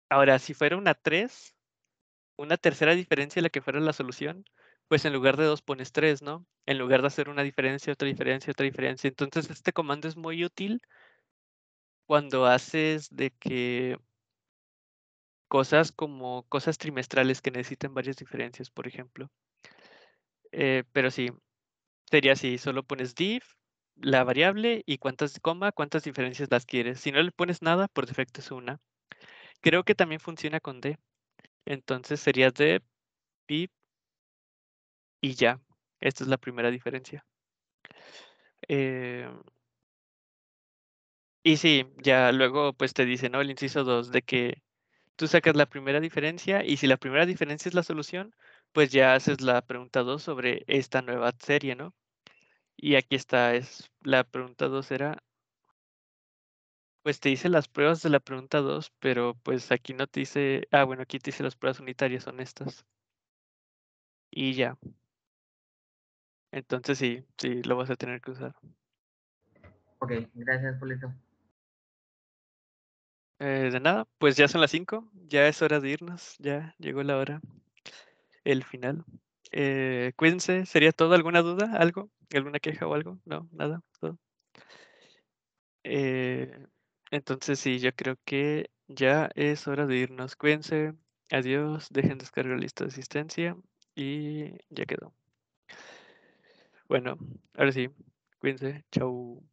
ahora si fuera una 3, una tercera diferencia la que fuera la solución, pues en lugar de 2 pones 3, ¿no? En lugar de hacer una diferencia, otra diferencia, otra diferencia. Entonces este comando es muy útil cuando haces de que cosas como cosas trimestrales que necesitan varias diferencias, por ejemplo. Eh, pero sí, sería así, solo pones div, la variable y cuántas coma, cuántas diferencias las quieres. Si no le pones nada, por defecto es una. Creo que también funciona con d. Entonces sería d, pip, y ya. Esta es la primera diferencia. Eh, y sí, ya luego pues te dice, ¿no? El inciso 2 de que tú sacas la primera diferencia y si la primera diferencia es la solución, pues ya haces la pregunta 2 sobre esta nueva serie, ¿no? Y aquí está, es la pregunta 2 era, pues te dice las pruebas de la pregunta 2, pero pues aquí no te dice, ah, bueno, aquí te dice las pruebas unitarias, son estas. Y ya. Entonces sí, sí, lo vas a tener que usar. Ok, gracias, Polito. Eh, de nada, pues ya son las 5, ya es hora de irnos, ya llegó la hora el final. Eh, cuídense, ¿sería todo? ¿Alguna duda? ¿Algo? ¿Alguna queja o algo? No, nada, todo. Eh, entonces sí, yo creo que ya es hora de irnos. Cuídense, adiós, dejen descargar lista de asistencia y ya quedó. Bueno, ahora sí, cuídense, chau.